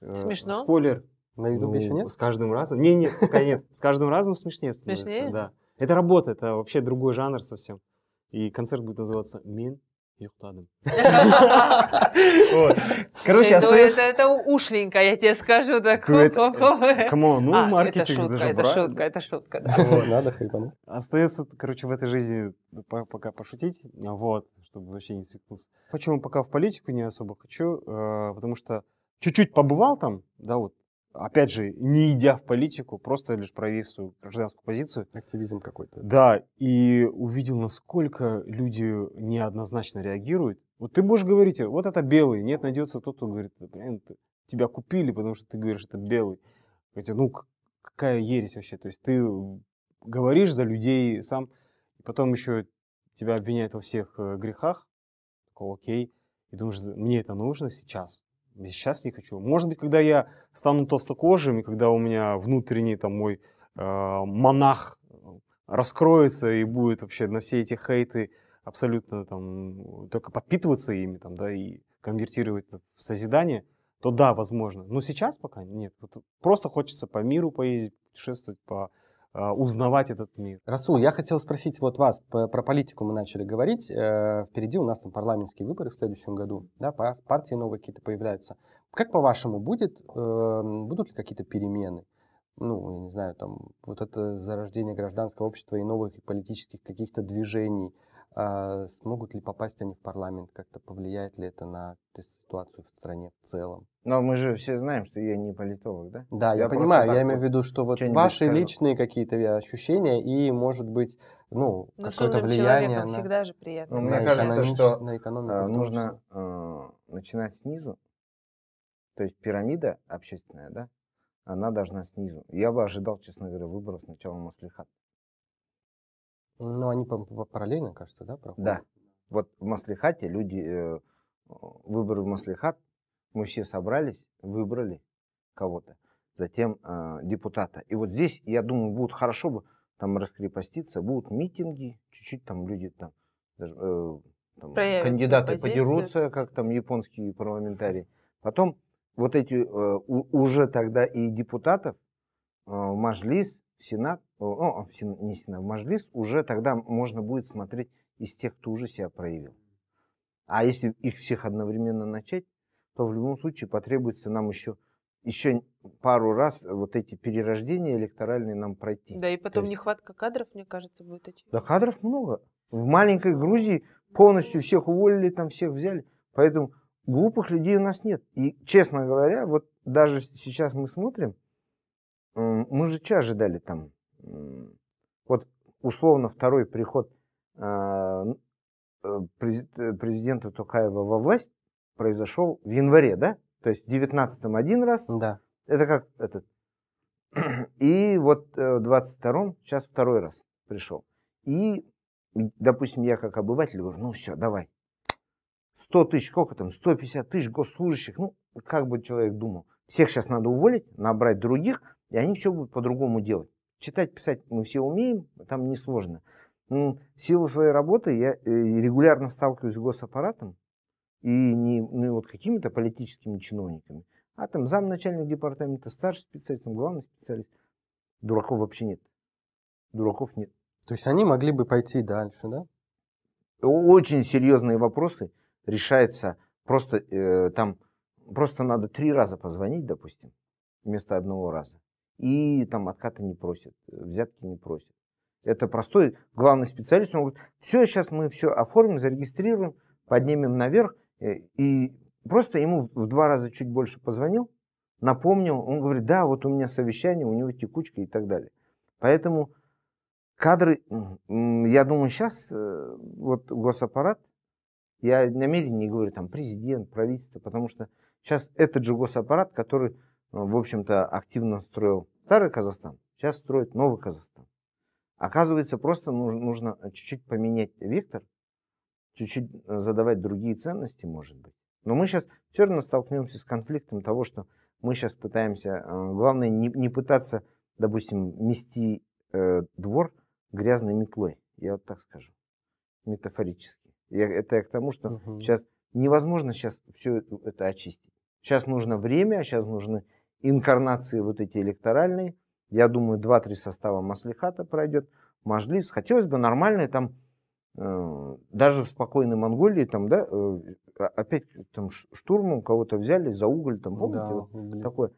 Э, Смешно? Спойлер. На YouTube ну, еще нет? С каждым разом. Не, не, пока нет. С каждым разом смешнее становится. Смешнее? Да. Это работа, это вообще другой жанр совсем. И концерт будет называться «Мин ұйықтадым [LAUGHS] короче остается это ушленько я тебе скажу так камон э, ну а, маркетинг даже это шутка это шутка надо хайпануть остается короче в этой жизни пока пошутить вот чтобы вообще не свихнулся почему пока в политику не особо хочу э, потому что чуть-чуть побывал там да вот опять же, не идя в политику, просто лишь проявив свою гражданскую позицию. Активизм какой-то. Да, и увидел, насколько люди неоднозначно реагируют. Вот ты будешь говорить, вот это белый, нет, найдется тот, кто говорит, блин, тебя купили, потому что ты говоришь, это белый. Хотя, ну, какая ересь вообще. То есть ты говоришь за людей сам, и потом еще тебя обвиняют во всех э, грехах. такой окей, и думаешь, мне это нужно сейчас сейчас не хочу. Может быть, когда я стану толстокожим, и когда у меня внутренний там мой э, монах э, раскроется и будет вообще на все эти хейты абсолютно там только подпитываться ими там, да, и конвертировать в созидание, то да, возможно. Но сейчас пока нет. Вот просто хочется по миру поездить, путешествовать по а, узнавать этот мир. Расул, я хотел спросить вот вас, про политику мы начали говорить, э, впереди у нас там парламентские выборы в следующем году, да, партии новые какие-то появляются. Как по-вашему будет, эм, будут ли какие-то перемены? Ну, я не знаю, там, вот это зарождение гражданского общества и новых политических каких-то движений – а, смогут ли попасть они в парламент? Как-то повлияет ли это на то есть, ситуацию в стране в целом? Но мы же все знаем, что я не политолог, да? Да, я, я понимаю. Я имею в виду, что вот ваши скажу. личные какие-то э, ощущения и, может быть, ну, Но ну, какое-то влияние на... всегда же приятно. Ну, мне кажется, что на экономику э, нужно э, начинать снизу. То есть пирамида общественная, да, она должна снизу. Я бы ожидал, честно говоря, выборов сначала маслихат. Ну, они параллельно, кажется, да, проходят? Да. Вот в Маслихате люди, э, выборы в Маслихат, мы все собрались, выбрали кого-то, затем э, депутата. И вот здесь, я думаю, будет хорошо бы там раскрепоститься, будут митинги, чуть-чуть там люди там, даже, э, там кандидаты подерутся, как там японские парламентарии. Потом вот эти э, у, уже тогда и депутатов э, Мажлис, Сенат ну, не сильно в Мажлис, уже тогда можно будет смотреть из тех, кто уже себя проявил. А если их всех одновременно начать, то в любом случае потребуется нам еще еще пару раз вот эти перерождения электоральные нам пройти. Да, и потом есть... нехватка кадров, мне кажется, будет очевидно. Да, кадров много. В маленькой Грузии полностью всех уволили, там всех взяли. Поэтому глупых людей у нас нет. И, честно говоря, вот даже сейчас мы смотрим, мы же что ожидали там? вот условно второй приход а, э, э, президента Тукаева во власть произошел в январе, да? То есть в 19-м один раз. Да. Это как этот. [CLEARS THROAT] И вот э, в 22-м сейчас второй раз пришел. И, допустим, я как обыватель говорю, ну все, давай. 100 тысяч, сколько там, 150 тысяч госслужащих. Ну, как бы человек думал. Всех сейчас надо уволить, набрать других, и они все будут по-другому делать. Читать, писать мы все умеем, там несложно. В силу своей работы я э, регулярно сталкиваюсь с госаппаратом и не ну, вот какими-то политическими чиновниками, а там замначальник департамента, старший специалист, там, главный специалист. Дураков вообще нет. Дураков нет. То есть они могли бы пойти дальше, да? Очень серьезные вопросы решаются просто э, там просто надо три раза позвонить, допустим, вместо одного раза и там отката не просит, э, взятки не просит. Это простой главный специалист, он говорит, все, сейчас мы все оформим, зарегистрируем, поднимем наверх, э, и просто ему в два раза чуть больше позвонил, напомнил, он говорит, да, вот у меня совещание, у него текучка и так далее. Поэтому кадры, я думаю, сейчас э, вот госаппарат, я намеренно не говорю там президент, правительство, потому что сейчас этот же госаппарат, который Э, в общем-то, активно строил старый Казахстан, сейчас строит новый Казахстан. Оказывается, просто нужно э, чуть-чуть поменять вектор, чуть-чуть э, задавать другие ценности, может быть. Но мы сейчас все равно столкнемся с конфликтом того, что мы сейчас пытаемся, главное, не, не пытаться, допустим, мести э, двор грязной метлой, я вот так скажу, метафорически. Я, это я к тому, что угу. сейчас невозможно сейчас все это очистить. Сейчас нужно время, а сейчас нужны инкарнации вот эти электоральные. Я думаю, 2-3 состава Маслихата пройдет, Мажлис. Хотелось бы нормальные там, э, даже в спокойной Монголии, там, да, э, опять там штурмом кого-то взяли за уголь, там, ну помните, да, вот такое.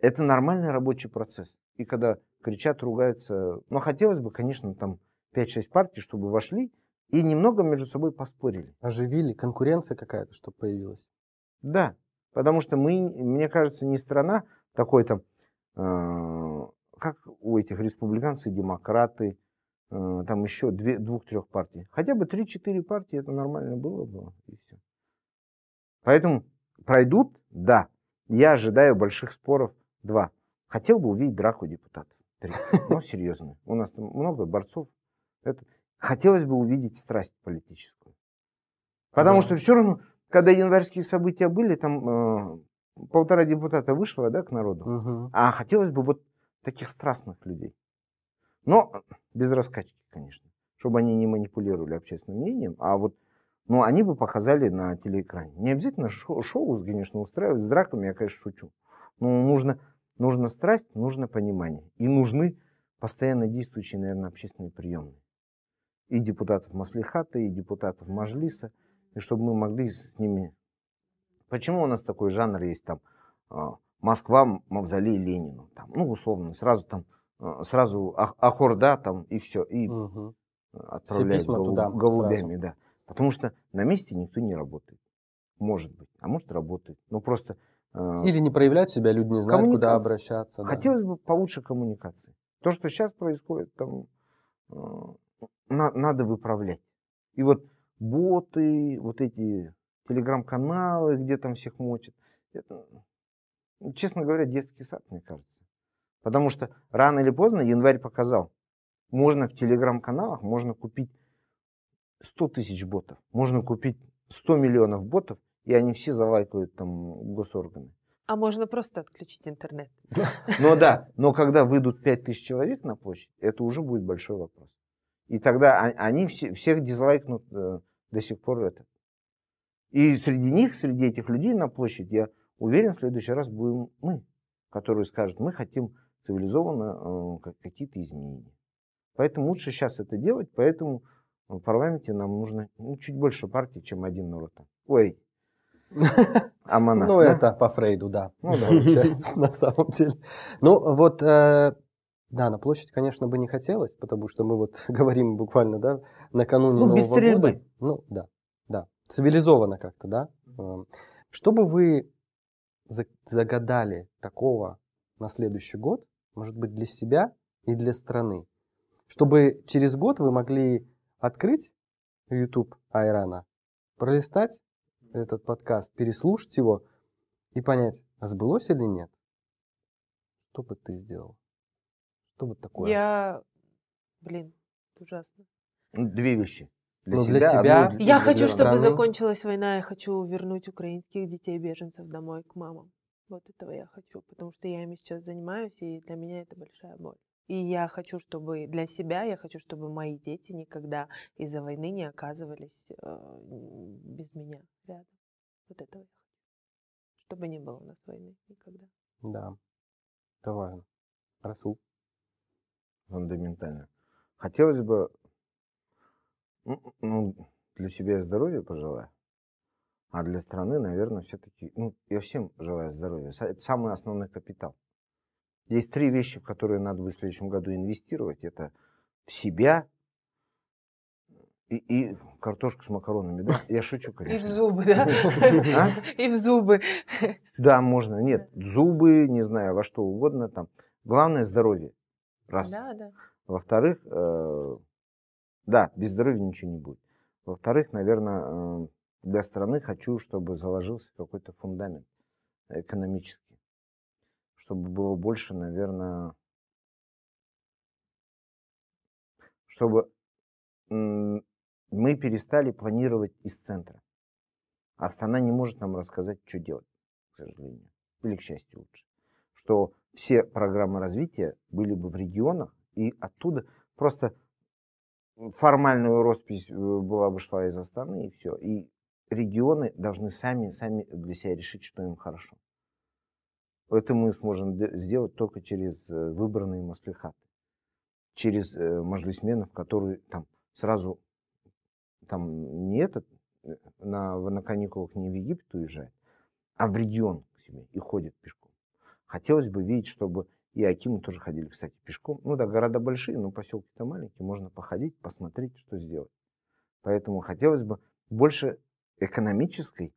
Это нормальный рабочий процесс. И когда кричат, ругаются, но хотелось бы, конечно, там 5-6 партий, чтобы вошли и немного между собой поспорили. Оживили, конкуренция какая-то, чтобы появилась. Да, потому что мы, мне кажется, не страна, такой-то, э, а, как у этих республиканцы, демократы, э, там еще двух-трех партий. Хотя бы три-четыре партии это нормально было бы, и все. Поэтому пройдут, да. Я ожидаю больших споров, два. Хотел бы увидеть драку депутатов. Три. Ну, серьезно. У нас там много борцов. Это... Хотелось бы увидеть страсть политическую. Потому да. что все равно, когда январские события были, там а, полтора депутата вышло да, к народу, угу. а хотелось бы вот таких страстных людей. Но без раскачки, конечно, чтобы они не манипулировали общественным мнением, а вот ну, они бы показали на телеэкране. Не обязательно шоу, шоу конечно, устраивать с драками, я, конечно, шучу. Но нужно, нужно страсть, нужно понимание. И нужны постоянно действующие, наверное, общественные приемы. И депутатов Маслихата, и депутатов Мажлиса, и чтобы мы могли с ними Почему у нас такой жанр есть там а, Москва, Мавзолей Ленину? Там, ну, условно, сразу там, а, сразу а Ахорда там и все. И угу. отправляют голуб, туда, голубями, сразу. да. Потому что на месте никто не работает. Может быть, а может работает. Но ну, просто... А, Или не проявляют себя, люди не знают, куда обращаться. Хотелось да. бы получше коммуникации. То, что сейчас происходит, там на, надо выправлять. И вот боты, вот эти телеграм-каналы, где там всех мочат. Это, честно говоря, детский сад, мне кажется. Потому что рано или поздно январь показал, можно в телеграм-каналах, можно купить 100 тысяч ботов, можно купить 100 миллионов ботов, и они все залайкают там госорганы. А можно просто отключить интернет. [LAUGHS] Ну да, но когда выйдут 5 тысяч человек на площадь, это уже будет большой вопрос. И тогда а, они все, всех дизлайкнут э, до сих пор это. И среди них, среди этих людей на площади, я уверен, в следующий раз будем мы, которые скажут, мы хотим цивилизованно э, какие-то изменения. Поэтому лучше сейчас это делать, поэтому э, в парламенте нам нужно ну, чуть больше партий, чем один народ. Ой, [LAUGHS] Амана. Ну, это по Фрейду, да. Ну, да, получается, [LAUGHS] на самом деле. Ну, вот, э, да, на площадь, конечно, бы не хотелось, потому что мы вот [LAUGHS] говорим буквально, да, накануне ну, Нового без стрельбы. года. Ну, да цивилизованно как-то, да? Эм, что бы вы загадали такого на следующий год, может быть, для себя и для страны? Чтобы через год вы могли открыть YouTube Айрана, пролистать этот подкаст, переслушать его и понять, а сбылось или нет? Что бы ты сделал? Что бы такое? Я... Блин, ужасно. Две вещи. Для, ну, себя, для себя. Одну, я хочу, страны. чтобы закончилась война. Я хочу вернуть украинских детей беженцев домой к мамам. Вот этого я хочу, потому что я ими сейчас занимаюсь, и для меня это большая боль. И я хочу, чтобы для себя, я хочу, чтобы мои дети никогда из-за войны не оказывались э, без меня рядом. Вот этого я хочу. Чтобы не было у нас войны никогда. Да, это важно. Расул. Фундаментально. Хотелось бы ну, для себя здоровья пожелаю. А для страны, наверное, все-таки... Ну, я всем желаю здоровья. Это самый основной капитал. Есть три вещи, в которые надо будет в следующем году инвестировать. Это в себя и, и картошку с макаронами. Да? Я шучу, [LAUGHS] конечно. [LAUGHS] А? [LAUGHS] И в зубы, да? И в зубы. Да, можно. Нет, зубы, не знаю, во что угодно там. Главное здоровье. Раз. Да, да. Во-вторых, э, да, без здоровья ничего не будет. Во-вторых, наверное, эм, для страны хочу, чтобы заложился какой-то фундамент экономический, чтобы было больше, наверное, чтобы мы перестали планировать из центра. А страна не может нам рассказать, что делать, к сожалению, или к счастью лучше. Что все программы развития были бы в регионах, и оттуда просто формальную роспись э, была бы шла из Астаны, и все. И регионы должны сами, сами для себя решить, что им хорошо. Это мы сможем сделать только через э, выбранные маслихаты, через э, мажлисменов, которые там сразу там не этот на, на каникулах не в Египет уезжает, а в регион к себе и ходит пешком. Хотелось бы видеть, чтобы и Акимы тоже ходили, кстати, пешком. Ну да, города большие, но поселки-то маленькие. Можно походить, посмотреть, что сделать. Поэтому хотелось бы больше экономической,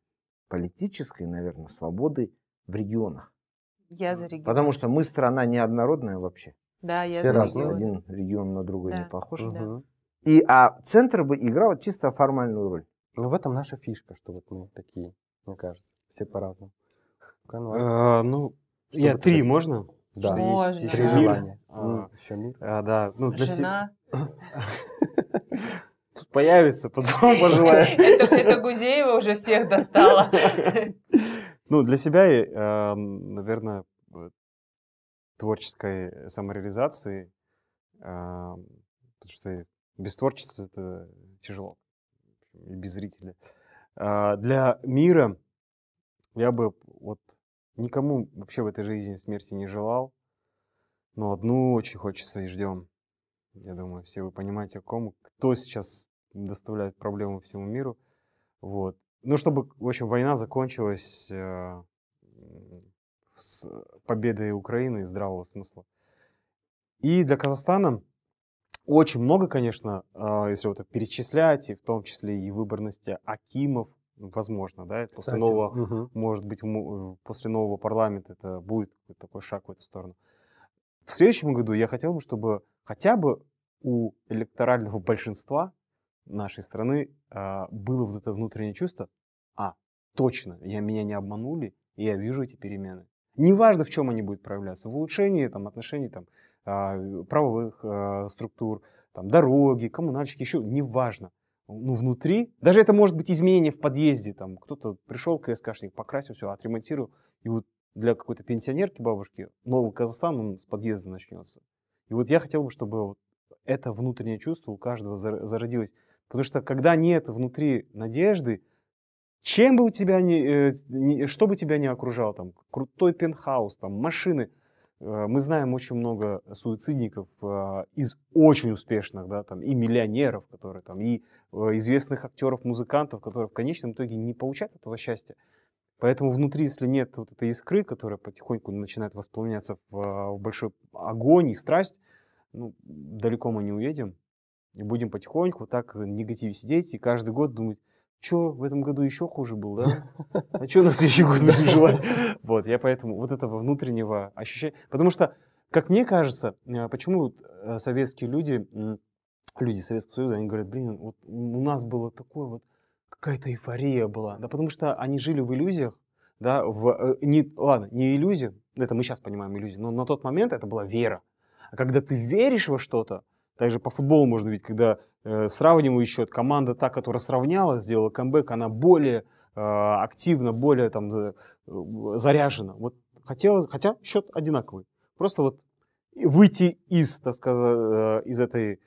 политической, наверное, свободы в регионах. Я за регион. Потому что мы страна неоднородная вообще. Да, я Все за разные, регион. один регион на другой да. не похож. Угу. Да. И, а центр бы играл чисто формальную роль. Ну в этом наша фишка, что вот мы такие, мне кажется, все по-разному. А, ну, Чтобы я три, можно? Да, что Можно. есть три желания. А, еще мир. А, да, ну для себя. [LAUGHS] Появится, потом пожелает. [LAUGHS] Это Гузеева уже всех достала. [LAUGHS] Ну, для себя, э, наверное, творческой самореализации, э, потому что без творчества это тяжело, и без зрителя. А, для мира я бы вот Никому вообще в этой жизни смерти не желал, но одну очень хочется и ждем. Я думаю, все вы понимаете, о ком, кто сейчас доставляет проблемы всему миру. Вот. Ну, чтобы, в общем, война закончилась э, с победой Украины и здравого смысла. И для Казахстана очень много, конечно, э, если вот так перечислять, и в том числе и выборности Акимов, возможно, да, Кстати, после нового, угу. может быть, э, после нового парламента это будет такой шаг в эту сторону. В следующем году я хотел бы, чтобы хотя бы у электорального большинства нашей страны э, было вот это внутреннее чувство, а, точно, я, меня не обманули, и я вижу эти перемены. Неважно, в чем они будут проявляться, в улучшении там, отношений там, а, правовых э, структур, там, дороги, коммунальщики, еще неважно ну, внутри. Даже это может быть изменение в подъезде. Там кто-то пришел к СКшник, покрасил все, отремонтировал. И вот для какой-то пенсионерки, бабушки, новый Казахстан, он с подъезда начнется. И вот я хотел бы, чтобы вот это внутреннее чувство у каждого зародилось. Потому что когда нет внутри надежды, чем бы у тебя ни, э, ни, что бы тебя ни окружало, там, крутой пентхаус, там, машины, Э, мы знаем очень много суицидников э, из очень успешных, да, там, и миллионеров, которые там, и э, известных актеров, музыкантов, которые в конечном итоге не получают этого счастья. Поэтому внутри, если нет вот этой искры, которая потихоньку начинает воспламеняться в, большой огонь и страсть, ну, далеко мы не уедем. И будем потихоньку вот так в негативе сидеть и каждый год думать, Че, в этом году еще хуже был, да? [LAUGHS] А что на следующий год будем желать? Вот, я поэтому вот этого внутреннего ощущения... Потому что, как мне кажется, э, почему э, советские люди, люди Советского Союза, они говорят, блин, вот у нас было такое вот, какая-то эйфория была. Да потому что они жили в иллюзиях, да, в, э, не, ладно, не иллюзии, это мы сейчас понимаем иллюзии, но на тот момент это была вера. А когда ты веришь во что-то, также по футболу можно видеть, когда Э, сравниваю счет, команда та, которая сравняла, сделала камбэк, она более э, активно, более там э, заряжена. Вот хотелось, хотя счет одинаковый. Просто вот выйти из, так сказать, из этой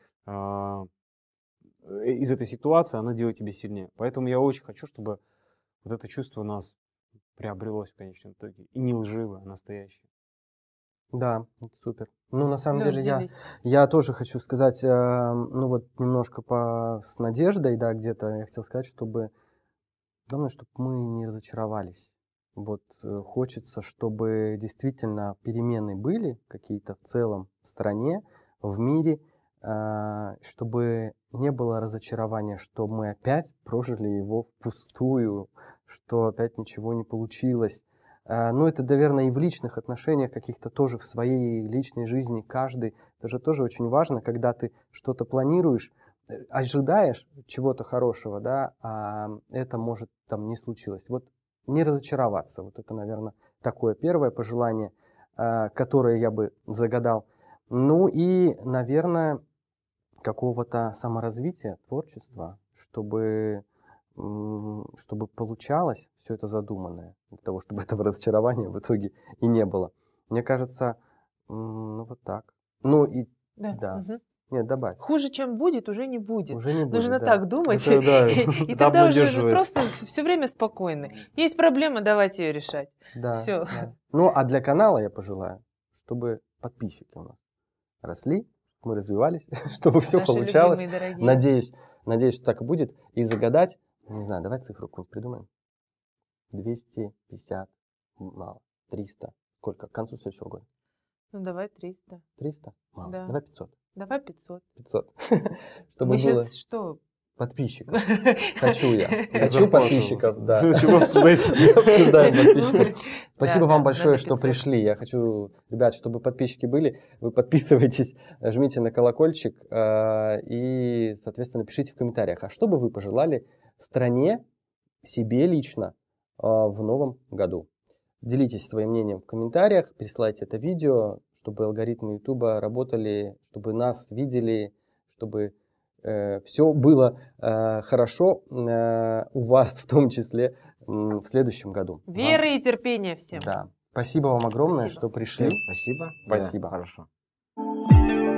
из этой ситуации, она делает тебя сильнее. Поэтому я очень хочу, чтобы вот это чувство у нас приобрелось в конечном итоге. И не лживое, а настоящее. Да, супер. Ну, на самом да, деле, я, я тоже хочу сказать, э, ну, вот немножко по, с надеждой, да, где-то я хотел сказать, чтобы, главное, ну, чтобы мы не разочаровались. Вот э, хочется, чтобы действительно перемены были какие-то в целом в стране, в мире, э, чтобы не было разочарования, что мы опять прожили его впустую, что опять ничего не получилось. А, ну, это, наверное, и в личных отношениях каких-то тоже, в своей личной жизни каждый. Это же тоже очень важно, когда ты что-то планируешь, э, ожидаешь чего-то хорошего, да, а это может там не случилось. Вот не разочароваться. Вот это, наверное, такое первое пожелание, а, которое я бы загадал. Ну и, наверное, какого-то саморазвития, творчества, чтобы чтобы получалось все это задуманное, для того, чтобы [LAUGHS] этого разочарования в итоге и не было. Мне кажется, ну вот так. Ну и да. да. Угу. Нет, добавь. Хуже, чем будет, уже не будет. Уже не будет. Нужно да. так думать. Это, да, [LAUGHS] и [LAUGHS] тогда уже просто все время спокойны. Есть проблема, давайте ее решать. Да. Все. Ну, а для канала я пожелаю, чтобы подписчики у нас росли, мы развивались, чтобы все получалось. надеюсь, надеюсь, что так и будет. И загадать не знаю, давай цифру какую-нибудь придумаем. 250, мало. 300. Сколько? К концу следующего года. Ну, давай 300. 300? Мало. Да. Давай 500. Давай 500. 500. [LAUGHS] Чтобы Мы было... сейчас что, подписчиков. [LAUGHS] Хочу я. Хочу подписчиков, да. Чего [LAUGHS] типа, обсуждать? Обсуждаем ну, подписчиков. Спасибо вам большое, что пришли. Я хочу, ребят, чтобы подписчики были, вы подписывайтесь, жмите на колокольчик э, и, соответственно, пишите в комментариях, а что бы вы пожелали стране, себе лично а, в новом году. Делитесь своим мнением в комментариях, присылайте это видео, чтобы алгоритмы YouTube работали, чтобы нас видели, чтобы э, все было э, хорошо э, у вас в том числе э, в следующем году. Веры да. и терпения всем. Да. Спасибо вам огромное, Спасибо. что пришли. Спасибо. Спасибо. Да, хорошо.